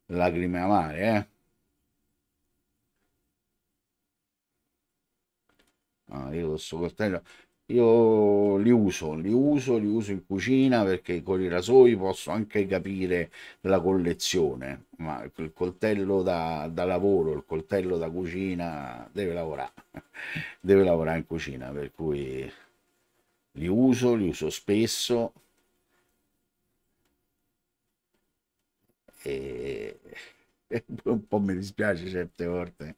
lacrime amare, eh? Ah, io questo coltello io li uso, li uso, li uso in cucina perché con i rasoi posso anche capire la collezione, ma il coltello da, da lavoro, il coltello da cucina deve lavorare, <laughs> deve lavorare in cucina, per cui li uso, li uso spesso. e, e <laughs> un po' mi dispiace certe volte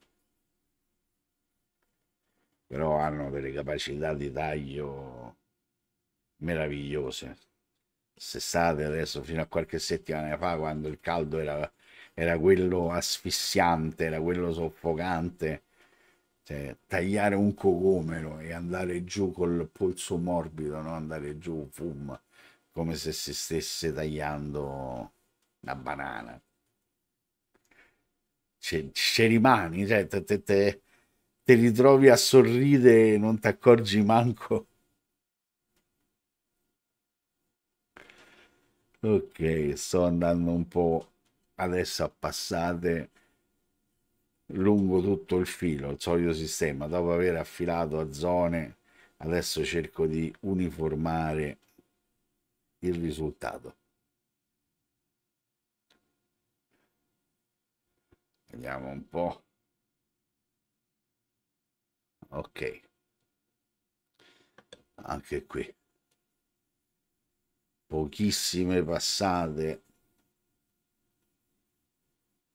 però hanno delle capacità di taglio meravigliose state adesso fino a qualche settimana fa quando il caldo era, era quello asfissiante era quello soffocante cioè, tagliare un cocomero e andare giù col polso morbido non andare giù fum come se si stesse tagliando una banana. Ci rimani, cioè, te, te, te, te ritrovi a sorridere e non ti accorgi manco. Ok, sto andando un po' adesso a passate lungo tutto il filo, il solito sistema. Dopo aver affilato a zone, adesso cerco di uniformare il risultato. Vediamo un po'. Ok. Anche qui. Pochissime passate.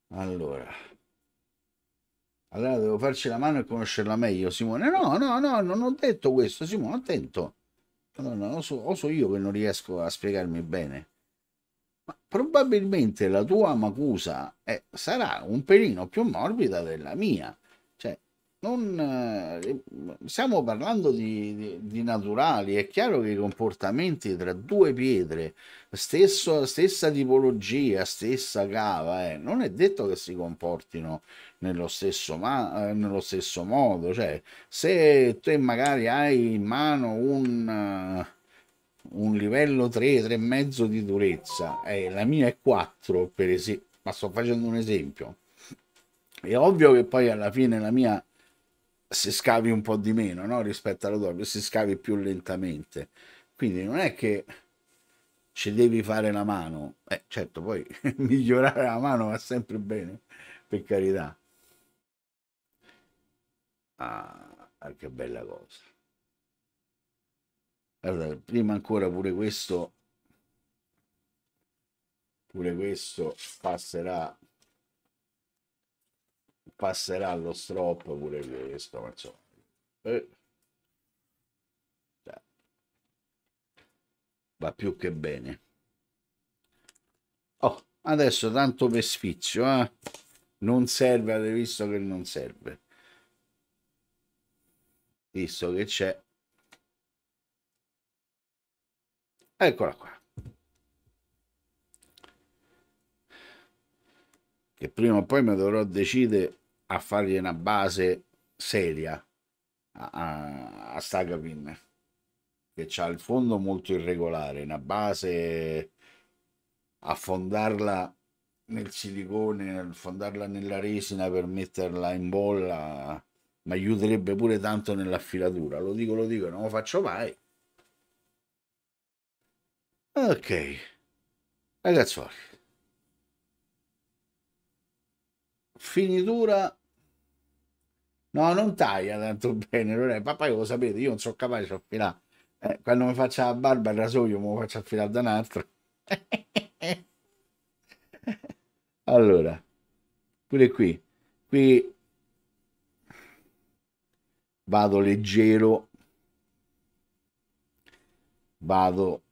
Allora. Allora devo farci la mano e conoscerla meglio, Simone. No, no, no, non ho detto questo, Simone, attento. Allora, o, so, o so io che non riesco a spiegarmi bene probabilmente la tua Amakusa eh, sarà un pelino più morbida della mia. Cioè, non, eh, stiamo parlando di, di, di, naturali, è chiaro che i comportamenti tra due pietre, stesso, stessa tipologia, stessa cava, eh, non è detto che si comportino nello stesso, ma, eh, nello stesso modo. Cioè, se te magari hai in mano un eh, un livello 3, 3,5 di durezza, eh, la mia è 4 per esempio, ma sto facendo un esempio, è ovvio che poi alla fine la mia si scavi un po' di meno no? rispetto alla tua, si scavi più lentamente, quindi non è che ci devi fare la mano, eh, certo poi <laughs> migliorare la mano va sempre bene, per carità. Ah, che bella cosa. Allora, prima ancora pure questo, pure questo passerà, passerà allo strop pure questo, ma insomma. Eh. Cioè, va più che bene. Oh, adesso tanto per sfizio, eh? Non serve, avete visto che non serve. Visto che c'è Eccola qua. Che prima o poi mi dovrò decidere a fargli una base seria a, a, a Sagapin che ha il fondo molto irregolare, una base affondarla nel silicone, affondarla nella resina per metterla in bolla, mi aiuterebbe pure tanto nell'affilatura. Lo dico, lo dico, non lo faccio mai. Ok, ragazzuoli, finitura No, non taglia tanto bene, non è. Ma lo sapete, io non sono capace di affilare. Eh, quando mi faccio la barba il rasoio, me lo faccio affilare da un altro. <laughs> allora, pure qui. Qui vado leggero. Vado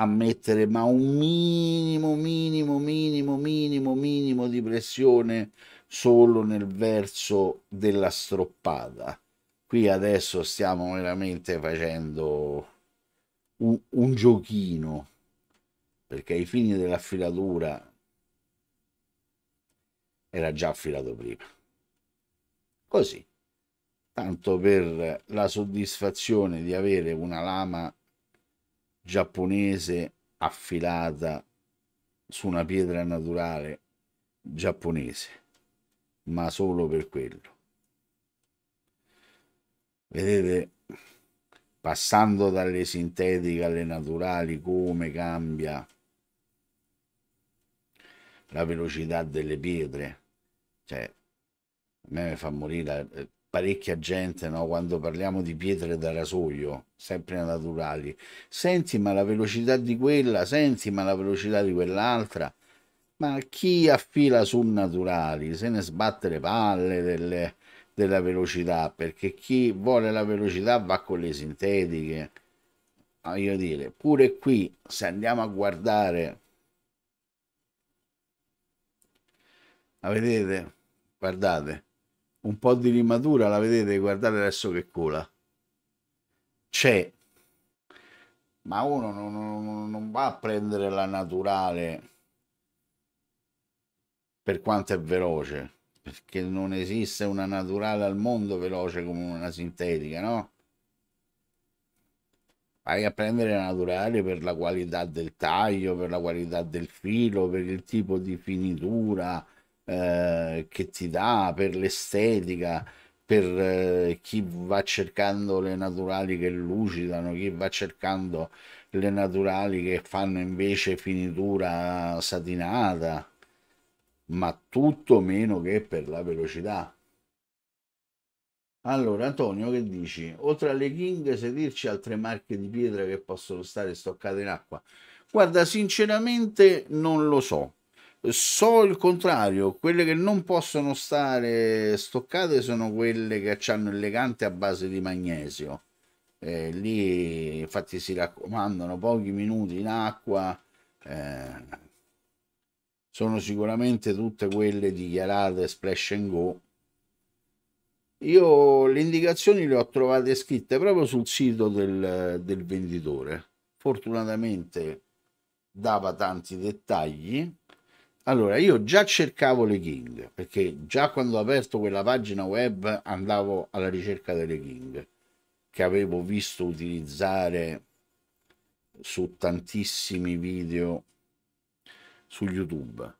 a mettere ma un minimo, minimo, minimo, minimo, minimo di pressione solo nel verso della stroppata. Qui adesso stiamo veramente facendo un, un giochino, perché ai fini dell'affilatura era già affilato prima. Così, tanto per la soddisfazione di avere una lama giapponese affilata su una pietra naturale giapponese, ma solo per quello. Vedete, passando dalle sintetiche alle naturali, come cambia la velocità delle pietre. Cioè, a me fa morire parecchia gente no? quando parliamo di pietre da rasoio, sempre naturali. Senti ma la velocità di quella, senti ma la velocità di quell'altra. Ma chi affila su naturali se ne sbatte le palle delle, della velocità perché chi vuole la velocità va con le sintetiche. Voglio dire, pure qui se andiamo a guardare, ma vedete, guardate un po' di limatura, la vedete, guardate adesso che cola. C'è, ma uno non, non, non, va a prendere la naturale per quanto è veloce, perché non esiste una naturale al mondo veloce come una sintetica, no? Vai a prendere la naturale per la qualità del taglio, per la qualità del filo, per il tipo di finitura, eh, che ti dà, per l'estetica, per eh, chi va cercando le naturali che lucidano, chi va cercando le naturali che fanno invece finitura satinata, ma tutto meno che per la velocità. Allora, Antonio, che dici? Oltre alle King, se dirci altre marche di pietra che possono stare stoccate in acqua? Guarda, sinceramente non lo so. So il contrario, quelle che non possono stare stoccate sono quelle che hanno il legante a base di magnesio. Eh, lì infatti si raccomandano pochi minuti in acqua. Eh, sono sicuramente tutte quelle dichiarate splash and go. Io le indicazioni le ho trovate scritte proprio sul sito del, del venditore. Fortunatamente dava tanti dettagli allora, io già cercavo le King, perché già quando ho aperto quella pagina web andavo alla ricerca delle King, che avevo visto utilizzare su tantissimi video su YouTube.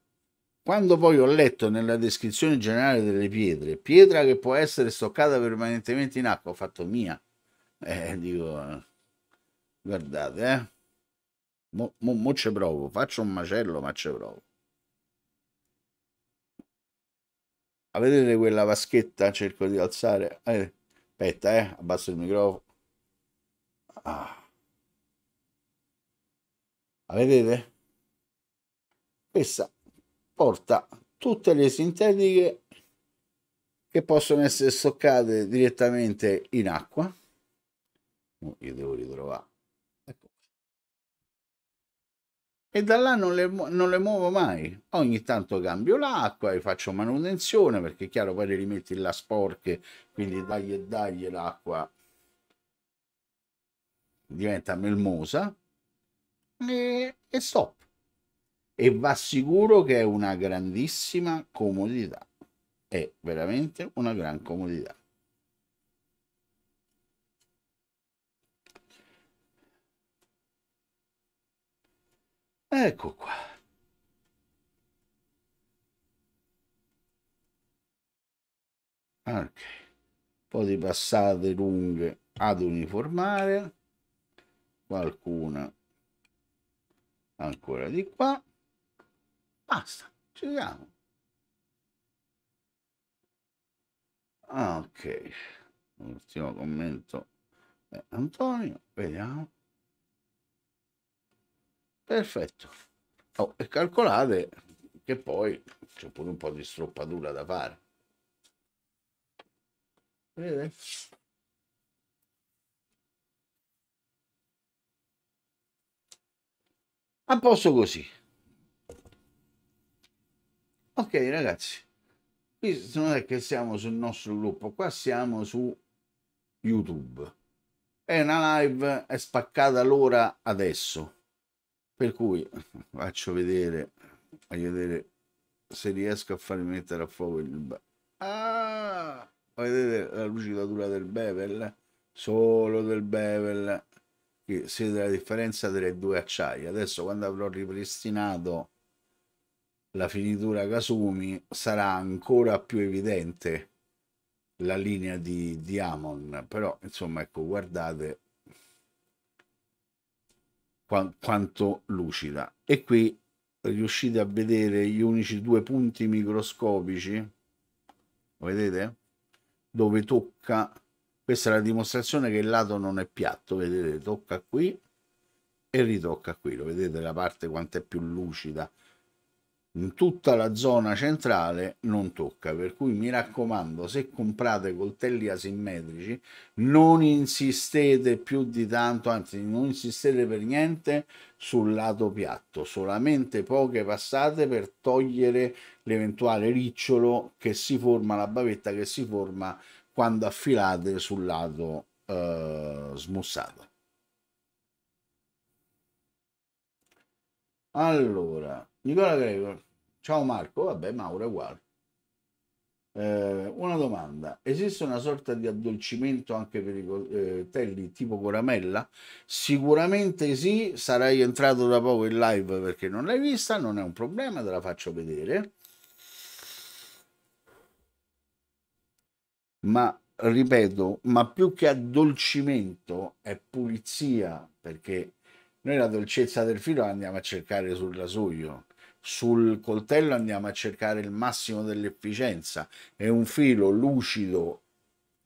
Quando poi ho letto nella descrizione generale delle pietre, pietra che può essere stoccata permanentemente in acqua, ho fatto mia. Eh, dico, guardate, eh. Mo, mo, mo ci provo, faccio un macello, ma ci provo. Ah, vedete quella vaschetta? Cerco di alzare. Eh, aspetta, eh, abbasso il microfono. Ah. La vedete? Questa porta tutte le sintetiche che possono essere stoccate direttamente in acqua. Io devo ritrovare e da là non le, non le, muovo mai. Ogni tanto cambio l'acqua e faccio manutenzione perché chiaro poi le rimetti là sporche, quindi dagli e dagli l'acqua diventa melmosa e, e stop. E va sicuro che è una grandissima comodità, è veramente una gran comodità. Ecco qua. Ok. Un po' di passate lunghe ad uniformare. Qualcuna ancora di qua. Basta, ci siamo. Ok, ultimo commento eh, Antonio, vediamo perfetto oh, e calcolate che poi c'è pure un po' di stroppatura da fare vedete a posto così ok ragazzi qui non è che siamo sul nostro gruppo qua siamo su youtube è una live è spaccata l'ora adesso per cui <laughs> faccio vedere, voglio vedere se riesco a farmi mettere a fuoco il Ah! Vedete la lucidatura del bevel? Solo del bevel. Che siete la differenza delle due acciaie. Adesso quando avrò ripristinato la finitura casumi sarà ancora più evidente la linea di Diamond. Però insomma ecco guardate quanto lucida. E qui riuscite a vedere gli unici due punti microscopici, lo vedete? Dove tocca, questa è la dimostrazione che il lato non è piatto, vedete, tocca qui e ritocca qui, lo vedete la parte quanto è più lucida in tutta la zona centrale non tocca per cui mi raccomando se comprate coltelli asimmetrici non insistete più di tanto anzi non insistete per niente sul lato piatto solamente poche passate per togliere l'eventuale ricciolo che si forma la bavetta che si forma quando affilate sul lato eh, smussato allora Nicola Gregor, ciao Marco, vabbè Mauro è uguale. Eh, una domanda, esiste una sorta di addolcimento anche per i coltelli eh, tipo coramella? Sicuramente sì, sarai entrato da poco in live perché non l'hai vista, non è un problema, te la faccio vedere. Ma ripeto, ma più che addolcimento è pulizia perché noi la dolcezza del filo andiamo a cercare sul rasoio sul coltello andiamo a cercare il massimo dell'efficienza è un filo lucido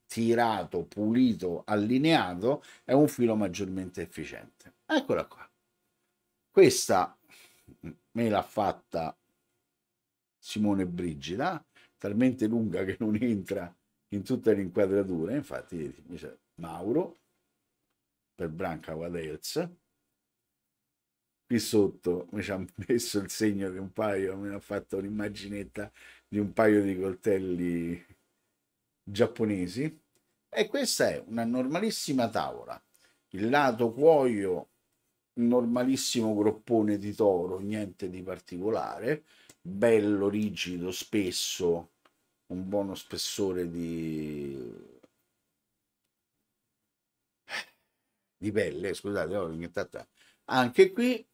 tirato pulito allineato è un filo maggiormente efficiente eccola qua questa me l'ha fatta Simone Brigida talmente lunga che non entra in tutte le inquadrature infatti mi dice Mauro per Branca Guadels qui sotto mi ci hanno messo il segno che un paio mi hanno fatto un'immaginetta di un paio di coltelli giapponesi e questa è una normalissima tavola il lato cuoio normalissimo groppone di toro niente di particolare bello rigido spesso un buono spessore di di pelle scusate ogni tanto anche qui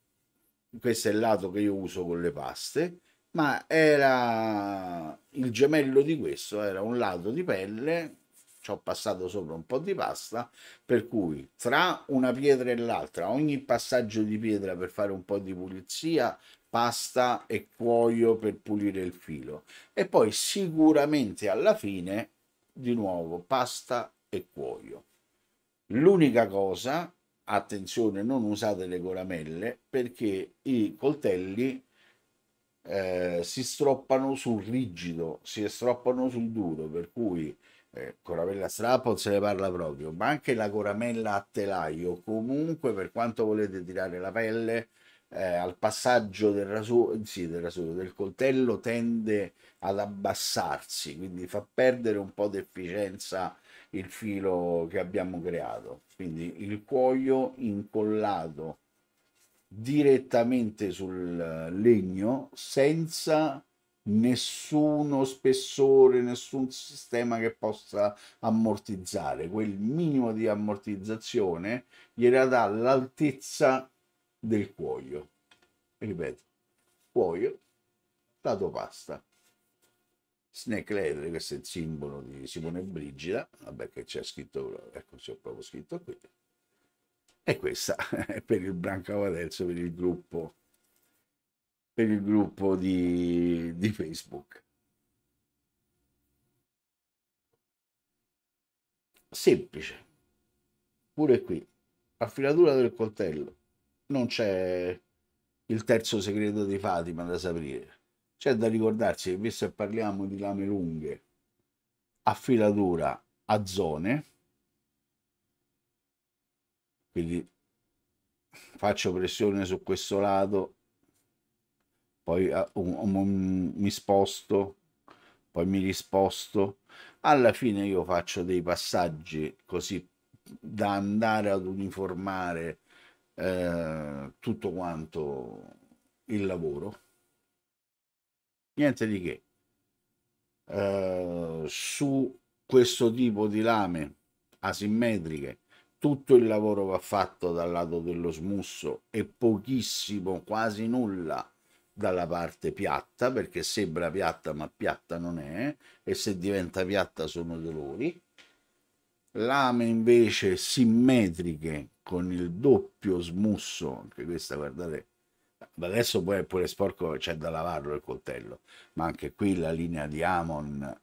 questo è il lato che io uso con le paste ma era il gemello di questo era un lato di pelle ci ho passato sopra un po' di pasta per cui tra una pietra e l'altra ogni passaggio di pietra per fare un po' di pulizia pasta e cuoio per pulire il filo e poi sicuramente alla fine di nuovo pasta e cuoio l'unica cosa attenzione, non usate le coramelle perché i coltelli eh, si stroppano sul rigido, si stroppano sul duro, per cui eh, coramella strappo se ne parla proprio, ma anche la coramella a telaio, comunque per quanto volete tirare la pelle, eh, al passaggio del rasoio, sì, del rasoio, del coltello tende ad abbassarsi, quindi fa perdere un po' d'efficienza efficienza il filo che abbiamo creato quindi il cuoio incollato direttamente sul eh, legno senza nessuno spessore, nessun sistema che possa ammortizzare. Quel minimo di ammortizzazione gliela dà l'altezza del cuoio. Ripeto, cuoio, dato pasta. Snake Leather, questo è il simbolo di Simone Brigida, vabbè che c'è scritto, ecco c'è proprio scritto qui. E questa <laughs> è per il Branca Adesso, per il gruppo, per il gruppo di, di Facebook. Semplice, pure qui, affilatura del coltello, non c'è il terzo segreto di Fatima da sapere c'è da ricordarsi che visto che parliamo di lame lunghe, a filatura a zone, quindi faccio pressione su questo lato, poi mi sposto, poi mi risposto, alla fine io faccio dei passaggi così da andare ad uniformare eh, tutto quanto il lavoro niente di che eh, su questo tipo di lame asimmetriche tutto il lavoro va fatto dal lato dello smusso e pochissimo quasi nulla dalla parte piatta perché sembra piatta ma piatta non è e se diventa piatta sono dolori lame invece simmetriche con il doppio smusso anche questa guardate adesso poi è pure sporco, c'è da lavarlo il coltello, ma anche qui la linea di Amon,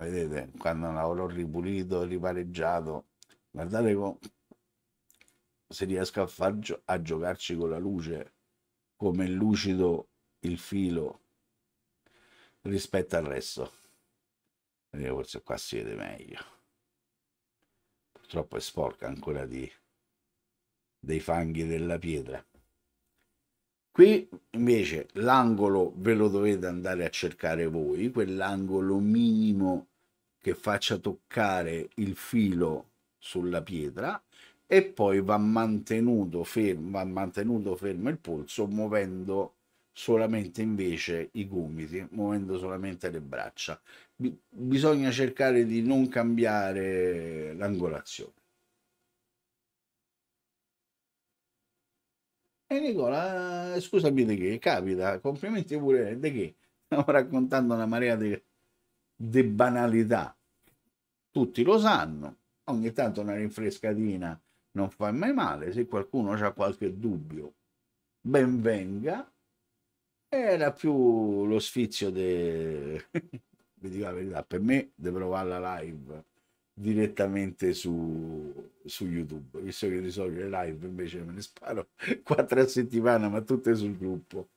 vedete, quando l'avrò ripulito, ripareggiato, guardate come se riesco a, far a giocarci con la luce, come è lucido il filo rispetto al resto. Forse qua si vede meglio. Purtroppo è sporca ancora di... dei fanghi della pietra. Qui invece l'angolo ve lo dovete andare a cercare voi, quell'angolo minimo che faccia toccare il filo sulla pietra e poi va mantenuto fermo, va mantenuto fermo il polso muovendo solamente invece i gomiti, muovendo solamente le braccia. Bi bisogna cercare di non cambiare l'angolazione. E Nicola, scusami di che, capita, complimenti pure di che. Stiamo raccontando una marea di, di banalità. Tutti lo sanno, ogni tanto una rinfrescatina non fa mai male, se qualcuno ha qualche dubbio, ben venga. Era più lo sfizio di, vi dico la verità, per me di provarla live direttamente su, su YouTube, visto che di solito le live invece me ne sparo <laughs> quattro a settimana, ma tutte sul gruppo,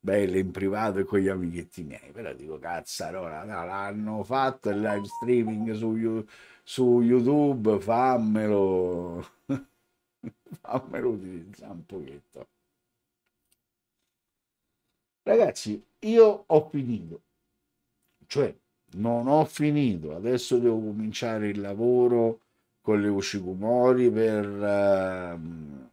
belle in privato e con gli amichetti miei, però dico cazzarola, no, l'hanno fatto il live streaming su, su YouTube, fammelo, <laughs> fammelo utilizzare un pochetto. Ragazzi, io ho finito, cioè non ho finito, adesso devo cominciare il lavoro con le Ushikumori per ehm,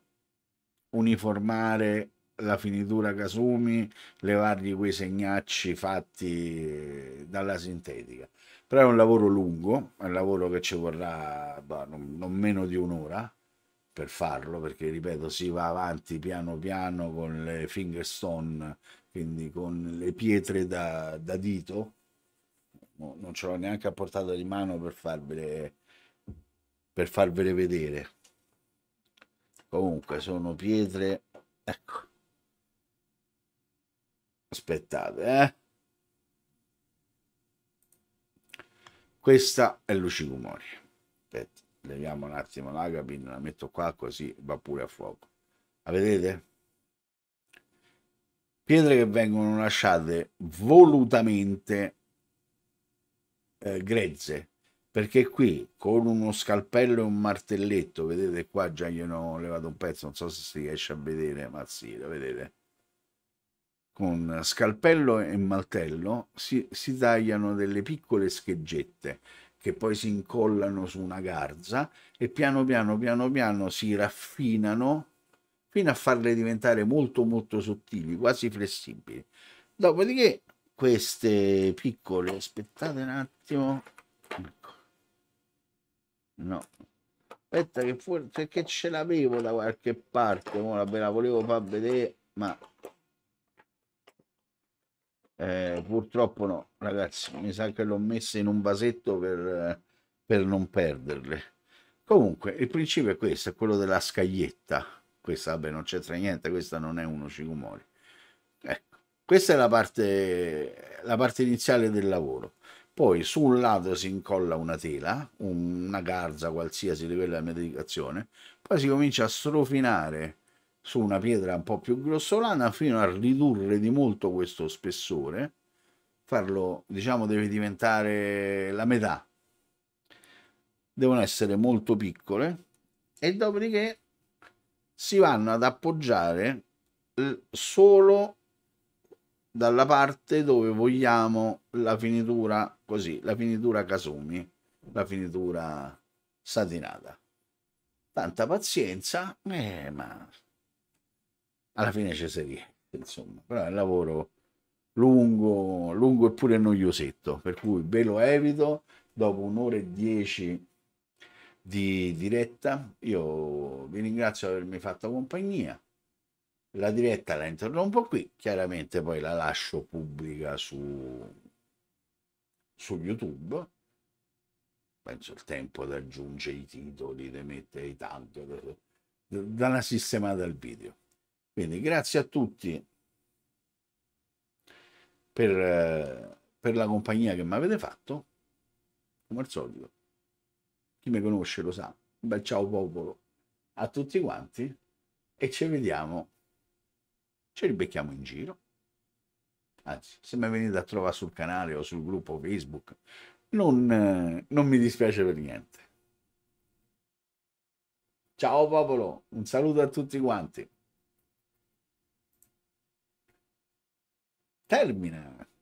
uniformare la finitura Kasumi, levargli quei segnacci fatti dalla sintetica. Però è un lavoro lungo, è un lavoro che ci vorrà bah, non, non meno di un'ora per farlo, perché ripeto si va avanti piano piano con le fingerstone, quindi con le pietre da, da dito, non ce l'ho neanche a portata di mano per farvele, per farvele vedere. Comunque sono pietre, ecco. Aspettate, eh. Questa è Lucicumori. Aspetta, leviamo un attimo l'agapin, la metto qua così va pure a fuoco. La vedete? pietre che vengono lasciate volutamente eh, grezze, perché qui con uno scalpello e un martelletto, vedete qua già io ne ho levato un pezzo, non so se si riesce a vedere, ma sì, lo vedete, con scalpello e martello si, si tagliano delle piccole scheggette che poi si incollano su una garza e piano piano piano piano si raffinano fino a farle diventare molto molto sottili, quasi flessibili. Dopodiché queste piccole aspettate un attimo ecco. no aspetta che fuori perché ce l'avevo da qualche parte ora ve la volevo far vedere ma eh, purtroppo no ragazzi mi sa che l'ho messa in un vasetto per, per non perderle comunque il principio è questo è quello della scaglietta questa vabbè non c'entra niente questa non è uno cicumori questa è la parte, la parte iniziale del lavoro. Poi su un lato si incolla una tela, una garza qualsiasi livello di quella medicazione, poi si comincia a strofinare su una pietra un po' più grossolana fino a ridurre di molto questo spessore, farlo diciamo deve diventare la metà, devono essere molto piccole e dopodiché si vanno ad appoggiare solo dalla parte dove vogliamo la finitura così, la finitura Kasumi, la finitura satinata. Tanta pazienza, eh, ma alla fine ci si riesce, insomma, però è un lavoro lungo, lungo eppure noiosetto, per cui ve lo evito, dopo un'ora e dieci di diretta, io vi ringrazio per avermi fatto compagnia, la diretta la interrompo qui, chiaramente poi la lascio pubblica su, su YouTube. Penso il tempo di aggiungere i titoli, di mettere i tag, dalla sistemata il video. Quindi grazie a tutti per, per la compagnia che mi avete fatto, come al solito. Chi mi conosce lo sa. Un bel ciao popolo a tutti quanti e ci vediamo ci li becchiamo in giro. Anzi, se mi venite a trovare sul canale o sul gruppo Facebook, non, eh, non mi dispiace per niente. Ciao popolo, un saluto a tutti quanti. Termina.